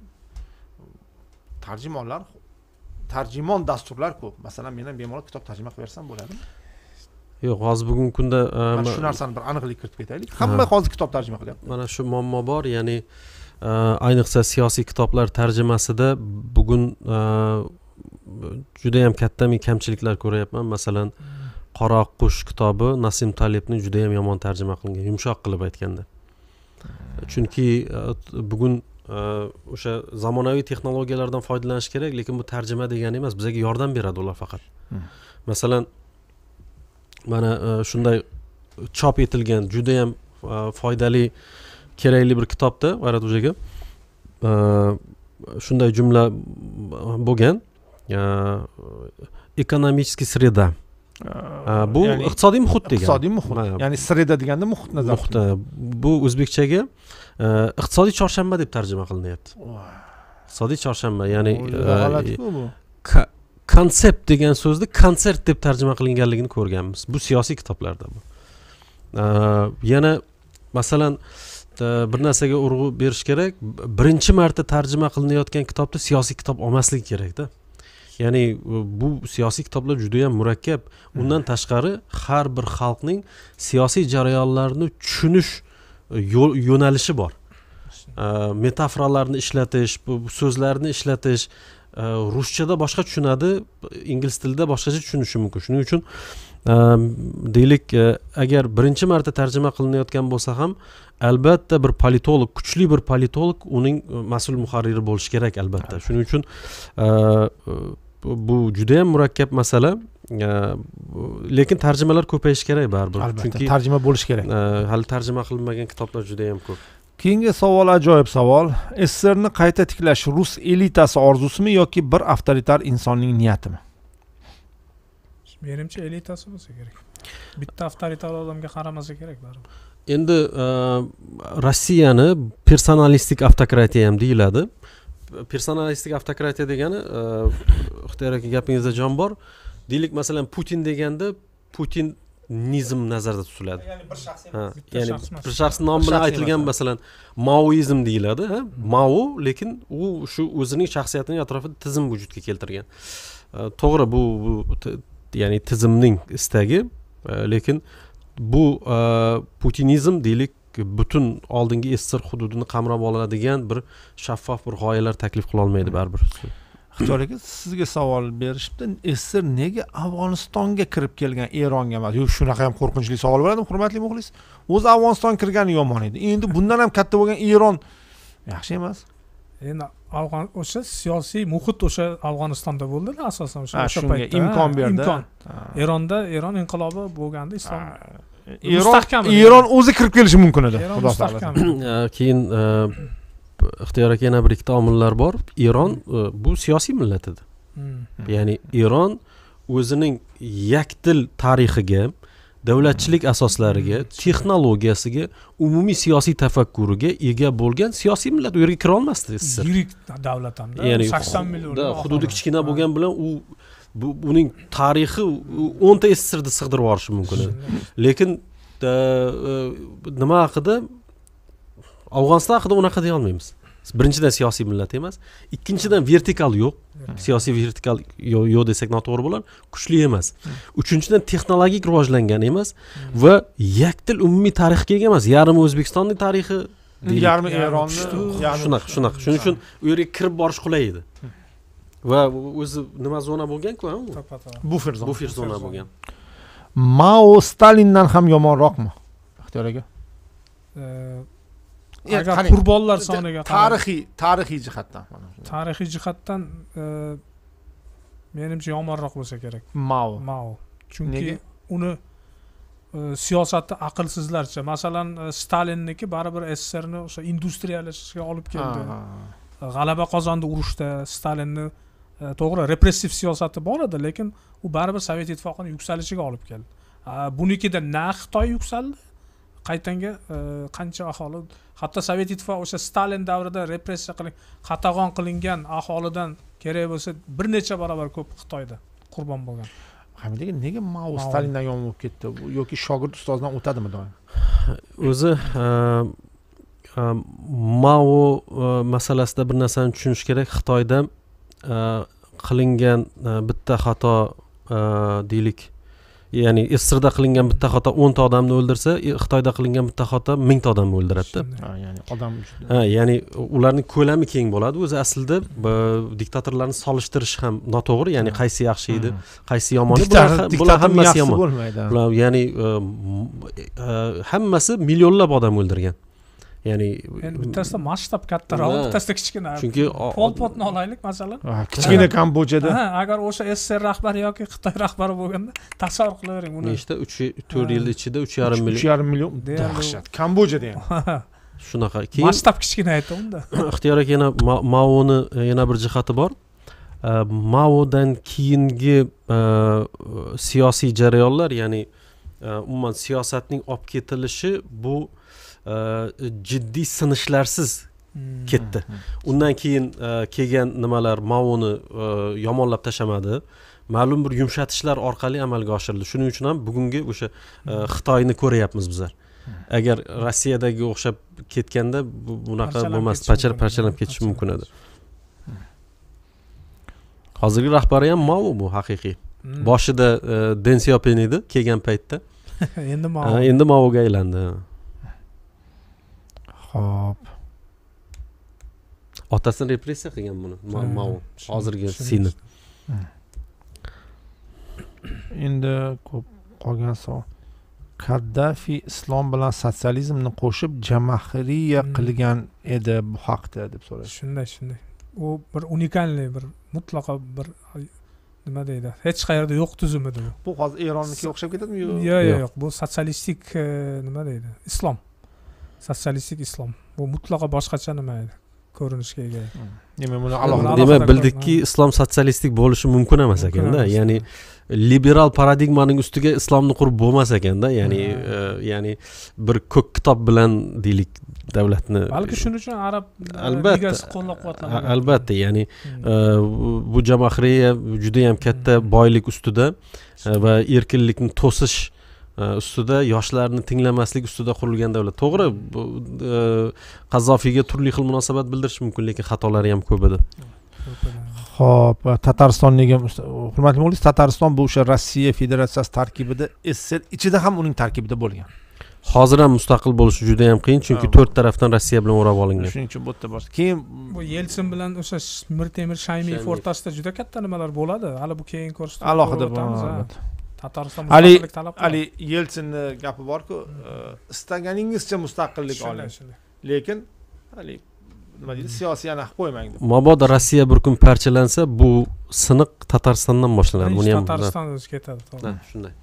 A: tarjimonlar tarjimon dasturlar ko'p masalan men ham bemalol kitob tarjima qilib bersam bo'ladimi
C: yo'q hozir bugungi kunda e, shu narsani bir aniqlik kiritib ketaylik hamma hozir kitob tarjima qilyapti mana shu muammo bor ya'ni uh, Э, ayniqsa siyosiy kitoblar tarjimasida bugun э, juda katta kattami kamchiliklar ko'ryapman masalan qora qush kitobi nasim talibni juda yam yomon tarjima qilingan yumshoq qilib aytganda chunki e, bugun e, o'sha zamonaviy texnologiyalardan foydalanish kerak lekin bu tarjima degani emas bizga yordam beradi ular faqat hmm. masalan mana e, shunday chop etilgan judayam foydali uh, kerakli bir kitobda varat aka shunday jumla bo'lgan ekonomический среда bu iqtisodiy muhit degan iqtisodiy muhit ya'ni sreda deganda muhit nazarda muhit bu o'zbekchaga e, iqtisodiy chorshanba deb tarjima qilinyapti iqtisodiy chorshanba ya'ni e, bu konsept degan so'zni konsert deb tarjima qilinganligini ko'rganmiz bu siyosiy kitoblarda bu yana masalan uh, bir narsaga urg'u berish kerak birinchi marta tarjima qilinayotgan kitobni siyosiy kitob olmaslik kerakda ya'ni bu siyosiy kitoblar juda yam murakkab undan tashqari har bir xalqning siyosiy jarayonlarni tushunish e, yo'nalishi bor metaforalarni ishlatish so'zlarni ishlatish e, ruschada boshqa tushunadi ingliz tilida boshqacha tushunishi mumkin shuning uchun e, deylik agar birinchi marta tarjima qilinayotgan bo'lsa ham albatta bir politolog kuchli bir politolog uning e, mas'ul muharriri bo'lishi kerak albatta shuning uchun e, e, bu juda yam murakkab masala lekin tarjimalar ko'payishi kerak baribir albatta chunki tarjima bo'lishi kerak hali tarjima qilinmagan kitoblar juda yam ko'p keyingi
A: savol ajoyib savol sssrni qayta tiklash rus elitasi orzusimi yoki bir
C: avtoritar insonning niyatimi
B: menimcha elitasi bo'lsa kerak
C: bitta avtoritar odamga qaramasa kerak baribir endi e, rossiyani personalistik avtokratiya ham deyiladi personalistik avtokratiya degani e, ixtiyor aka gapingizda jon bor deylik masalan putin deganda putin nizm nazarda tutiladi ya'ni bir shaxs bir nomi bilan aytilgan masalan maoizm deyiladi mao lekin u shu o'zining shaxsiyatini atrofida tizim vujudga keltirgan e, to'g'ri bu ya'ni tizimning istagi lekin bu e, putinizm deylik butun oldingi sssr hududini qamrab oladigan bir shaffof bir g'oyalar taklif qilolmaydi baribir xitoy aka sizga savol berishibdi sssr nega afg'onistonga kirib kelgan eronga emas yo
A: shunaqa ham qo'rqinchli savol bo'ladimi hurmatli muxlis o'zi afg'oniston kirgani yomon edi endi bundan ham katta bo'lgan eron yaxshi emas
B: endi afg'on o'sha siyosiy muhit o'sha afg'onistonda bo'ldida asosan o'sha shunga
C: imkon berdi imkon
B: eronda eron inqilobi bo'lganda islom iron iron o'zi kirib kelishi mumkin edi xudo xohlasa
C: keyin e, ixtiyor aka yana bir ikkita omillar bor eron e, bu siyosiy millat edi hmm. ya'ni eron o'zining yakdil tarixiga davlatchilik asoslariga hmm. texnologiyasiga umumiy siyosiy tafakkuriga ega bo'lgan siyosiy millat u yerga kira olmasdi sssr yirik davlat hamda ya'ni sakson million hududi kichkina bo'lgani bilan u buning tarixi o'nta sssrni sig'dirib yuborishi mumkin lekin e, e, nima haqida afg'oniston haqida unaqa deya olmaymiz birinchidan siyosiy millat emas ikkinchidan vertikal yo'q siyosiy vertikal yo'q desak noto'g'ri bo'lar kuchli emas uchinchidan texnologik rivojlangan emas va yakdil umumiy tarixga ega emas yarim o'zbekistonni tarixi yarmi eronni shunaqa shunaqa shuning uchun u yerga kirib borish qulay edi va o'zi nima zona bo'lganku bufer zona bufer zona bo'lgan
A: mao stalindan ham yomonroqmi ixtiyor aka
C: agar
B: qurbonlar soniga tarixiy
A: tarixiy jihatdan
B: tarixiy jihatdan e, menimcha yomonroq bo'lsa kerak mao mao chunki uni e, siyosati aqlsizlarcha masalan e, stalinniki baribir sssrni o'sha industriyalashishga olib keldi g'alaba qozondi urushda stalinni E, to'g'ri repressiv siyosati bor edi lekin u baribir sovet ittifoqini yuksalishiga olib keldi bunikida na xitoy yuksaldi qaytanga e, qancha aholi hatto sovet ittifoqi o'sha stalin davrida repressiya qilin qatag'on qilingan aholidan kerak bo'lsa bir necha barobar ko'p xitoyda qurbon bo'lgan lekin nega mao stalindan
A: yomon bo'lib ketdi yoki shogird ustozdan o'tadimi doim
C: o'zi e, mao masalasida bir narsani tushunish kerak xitoyda Э, qilingan э, bitta xato э, deylik ya'ni sssrda qilingan bitta xato o'nta odamni o'ldirsa xitoyda qilingan bitta xato mingta odamni o'ldiradida ya'ni odam ha ya'ni ularni ko'lami keng bo'ladi o'zi aslida diktatorlarni solishtirish ham noto'g'ri ya'ni qaysi yaxshi edi hmm. qaysi yomon edi bular hammasi yomon ya'ni e, e, hammasi millionlab odam o'ldirgan ya'ni
B: bittasida masshtab kattaroq bittasida kichkina chunki pol potni olaylik masalan
C: kichkina ha
B: agar o'sha sssr rahbari yoki xitoy rahbari bo'lganda tasavvur qilavering uni nechta
C: uch to'rt yil ichida uch yarim million uch yarim million dahshat
A: kambojada ham
C: shunaqa keyin masshtab kichkina aytdi unda ixtiyor aka yana maoni e, yana bir jihati bor e, maodan keyingi e, siyosiy jarayonlar ya'ni umuman siyosatning olib ketilishi bu uh, jiddiy sinishlarsiz hmm. ketdi hmm, hmm. undan keyin e, kelgan nimalar maoni e, yomonlab tashlamadi ma'lum bir yumshatishlar orqali amalga oshirildi shuning uchun ham bugungi o'sha e, xitoyni ko'ryapmiz bizlar agar rossiyadagi o'xshab ketganda bunaqa bo'lmasdi parchalanib ketishi mumkin edi hozirgi rahbari ham mao bu haqiqiy boshida den siyopin edi kelgan paytda endi mao endi maoga aylandi hop otasini repressiya qilgan buni mao hozirgi sini
A: endi ko'p qolgan savol kaddafi islom bilan sotsializmni qo'shib jamahiriya hmm. qilgan edi bu haqda deb so'radi
B: shunday shunday u bir unikalniy bir mutlaqo bir nima deydi
A: hech qayerda yo'q tuzim edi bu bu hozir eronniki o'xshab ketadimi yo'q yo'q yo'q
B: bu sotsialistik e, nima deydi islom sotsialistik islom bu mutlaqo boshqacha nima ko'rinishga ega demak buni alohida demak bildikki
C: islom sotsialistik bo'lishi mumkin emas ekanda ya'ni liberal paradigmaning ustiga islomni qurib bo'lmas ekanda ya'ni ya'ni bir ko'k kitob bilan deylik davlatni balki
B: shuning uchun arab albatta qo'llab quvvatlanadi
C: albatta ya'ni bu jamahriya judayam katta boylik ustida va erkinlikni to'sish Э, ustida yoshlarni tinglamaslik ustida qurilgan davlat to'g'ri e, qazzofiyga turli xil munosabat bildirish mumkin lekin xatolari ham ko'p edi
A: ho'p e, tatariston hurmatli muxlis tatariston bu o'sha rossiya federatsiyasi tarkibida sssr ichida ham uning tarkibida bo'lgan
C: hozir ham mustaqil bo'lishi juda yam qiyin chunki to'rt tarafdan rossiya bilan o'rab olingan
A: shuning uchun bu yerda bor keyin
B: bu yeltsin bilan o'sha mir temir shaymiyev o'rtasida juda katta nimalar bo'ladi hali bu keyin ko'rsatib alohida tatariston haligi haligi
A: yelsinni e, gapi borku istaganingizcha e, hmm. mustaqillik oling lekin hali nima deydi hmm. siyosiy anaqa qo'ymang deb
C: mabodo rossiya bir kun parchalansa bu siniq tatarstondan boshlanadi buni ham tatariston
A: o'zi ketadi to'g'ri shunday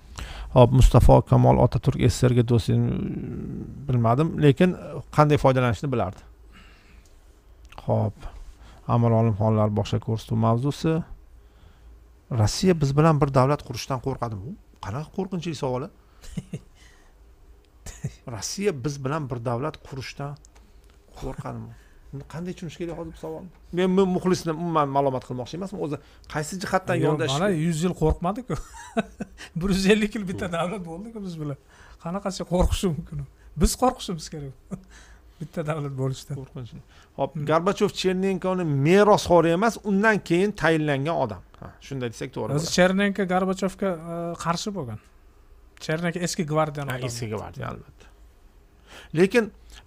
C: hop mustafo
A: kamol otaturk sssrga do'stim mm, bilmadim lekin qanday foydalanishni bilardi ho'p amir olimxonlar boshqa ko'rsatuv mavzusi rossiya biz bilan bir davlat qurishdan qo'rqadimi qanaqa qo'rqinchli savol rossiya biz bilan bir davlat qurishdan qo'rqadimi uni qanday tushunish kerak hozir bu savolni men bu muxlisni umuman malomat qilmoqchi emasman o'zi qaysi jihatdan yondash mana yuz yil qo'rqmadiku
B: bir yuz ellik yil bitta davlat bo'ldiku biz bilan qanaqasi qo'rqishi mumkin biz qo'rqishimiz kerak bitta davlat bo'lishdan
A: qo'rqinchli hop hmm. gorbachev chernenkoni merosxo'ri emas undan keyin tayinlangan odam ha shunday desak to'g'ri o'zi
B: chernenko gorbachevga e, qarshi bo'lgan chernenko eski gvardiyani eski gvardiya albatta
A: lekin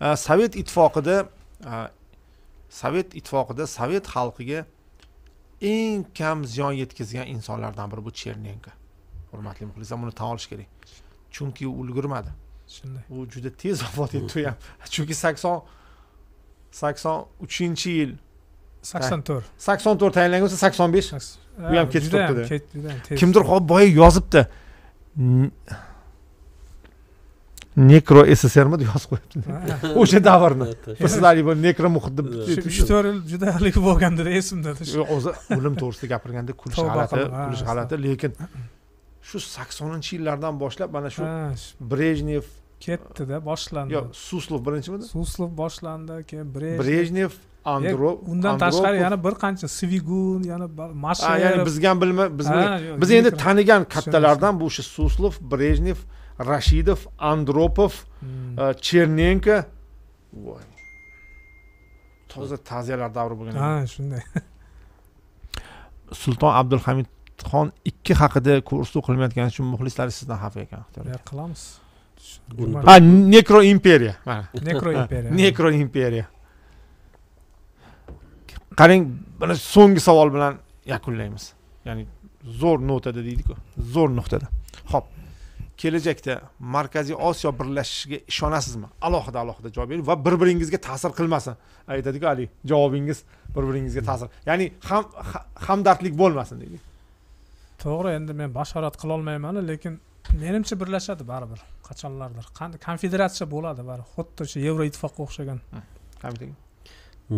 A: e, sovet ittifoqida e, sovet ittifoqida sovet xalqiga eng kam ziyon yetkazgan insonlardan biri bu chernenko hurmatli muxlislar buni tan olish kerak chunki u ulgurmadi shunday u juda tez vafot etdi u ham chunki sakson sakson uchinchi yil sakson to'rt sakson to'rt tayinlangan bo'lsa sakson besh u ham ketib turibdida kimdir hop boya yozibdi nekro sssrmi deb yozib qo'yibdi o'sha davrni biz bu nekro muhit deb uch to'rt yil juda haligi bo'lganda esimda o'zi o'lim to'g'risida gapirganda kulish g'alati kulish g'alati lekin shu saksoninchi yillardan boshlab mana shu brejnev ketdida boshlandi yo'q suslov birinchimidi suslov boshlandi keyin
B: brejnev brejnev androv undan tashqari yana bir qancha svigun yana mashina ya'ni bizga bilma biz endi tanigan
A: kattalardan bu o'sha suslov brejnev rashidov andropov hmm. e, chernenko voy toza taziyalar davri bo'lgan ha shunday sulton abdulhamid xon ikki haqida ko'rsatuv qilmayotgani uchun muxlislar sizdan xafa ekan qilamiz Un... Ah, necroimperiya mana necroimperiya necroimperiya qarang mana so'nggi savol bilan yakunlaymiz ya'ni zo'r notada deydiku zo'r nuqtada ho'p kelajakda markaziy osiyo birlashishiga ishonasizmi alohida alohida javob bering va bir biringizga ta'sir qilmasin aytadiku haligi javobingiz bir biringizga ta'sir ya'ni ham hamdardlik bo'lmasin deydi
B: to'g'ri endi men bashorat qilolmayman lekin menimcha birlashadi baribir qachonlardir konfederatsiya bo'ladi baribir xuddi o'sha yevroittifoqqa o'xshagan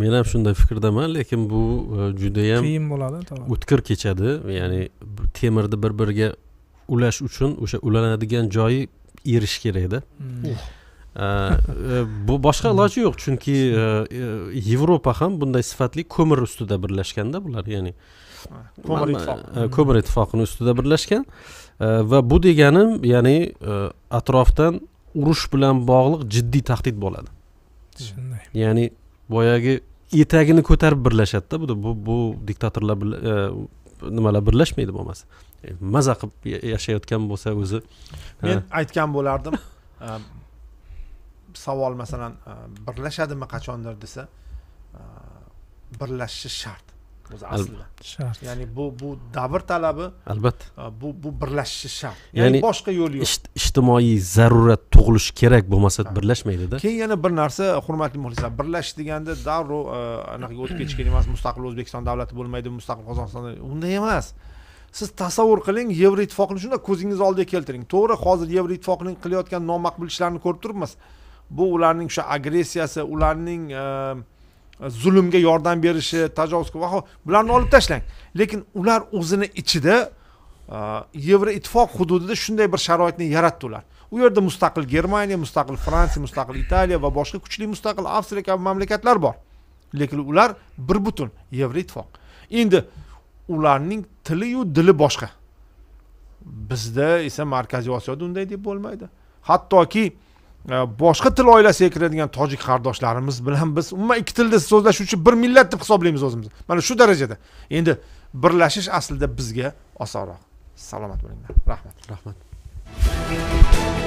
C: men ham shunday fikrdaman lekin bu e, judayam qiyin bo'ladi o'tkir kechadi ya'ni temirni bir biriga ulash uchun o'sha ulanadigan joyi erish kerakda hmm. uh. e, bu boshqa iloji yo'q chunki e, yevropa ham bunday sifatli ko'mir ustida birlashganda bular ya'ni ko'mir ittifoqini ustida birlashgan Э, va bu degani ya'ni e, atrofdan urush bilan bog'liq jiddiy tahdid bo'ladi shunday ya'ni boyagi etagini ko'tarib birlashadida bu bu, bu diktatorlar e, nimalar birlashmaydi bo'lmasa e, maza qilib yashayotgan bo'lsa o'zi men
A: aytgan bo'lardim savol masalan birlashadimi qachondir desa birlashishi shart o'zi aslida shart ya'ni bu bu davr talabi albatta e, bu bu birlashishi shart ya'ni boshqa yo'l yo'q
C: ijtimoiy zarurat tug'ilishi kerak bo'lmasa birlashmaydida
A: keyin yana bir narsa hurmatli muxlislar birlashish deganda darrov e, anaqa o'tib ketish kerak emas mustaqil o'zbekiston davlati bo'lmaydi mustaqil qozog'iston unday emas siz tasavvur qiling yevroittifoqni shunday ko'zingiz oldiga keltiring to'g'ri hozir yevroittifoqning qilayotgan nomaqbul ishlarini ko'rib turibmiz bu ularning o'sha agressiyasi ularning e, zulmga yordam berishi tajovuzga va bularni olib tashlang lekin ular o'zini ichida yevroittifoq hududida shunday bir sharoitni yaratdi ular u yerda mustaqil germaniya mustaqil fransiya mustaqil italiya va boshqa kuchli mustaqil avstriya kabi mamlakatlar bor lekin ular bir butun yevroittifoq endi ularning tiliyu dili boshqa bizda esa markaziy osiyoda unday deb bo'lmaydi hattoki Э, boshqa til oilasiga kiradigan tojik qardoshlarimiz bilan biz umuman ikki tilda so'zlashuvchi bir millat deb hisoblaymiz o'zimizni mana shu darajada endi birlashish aslida bizga osonroq salomat bo'linglar rahmat rahmat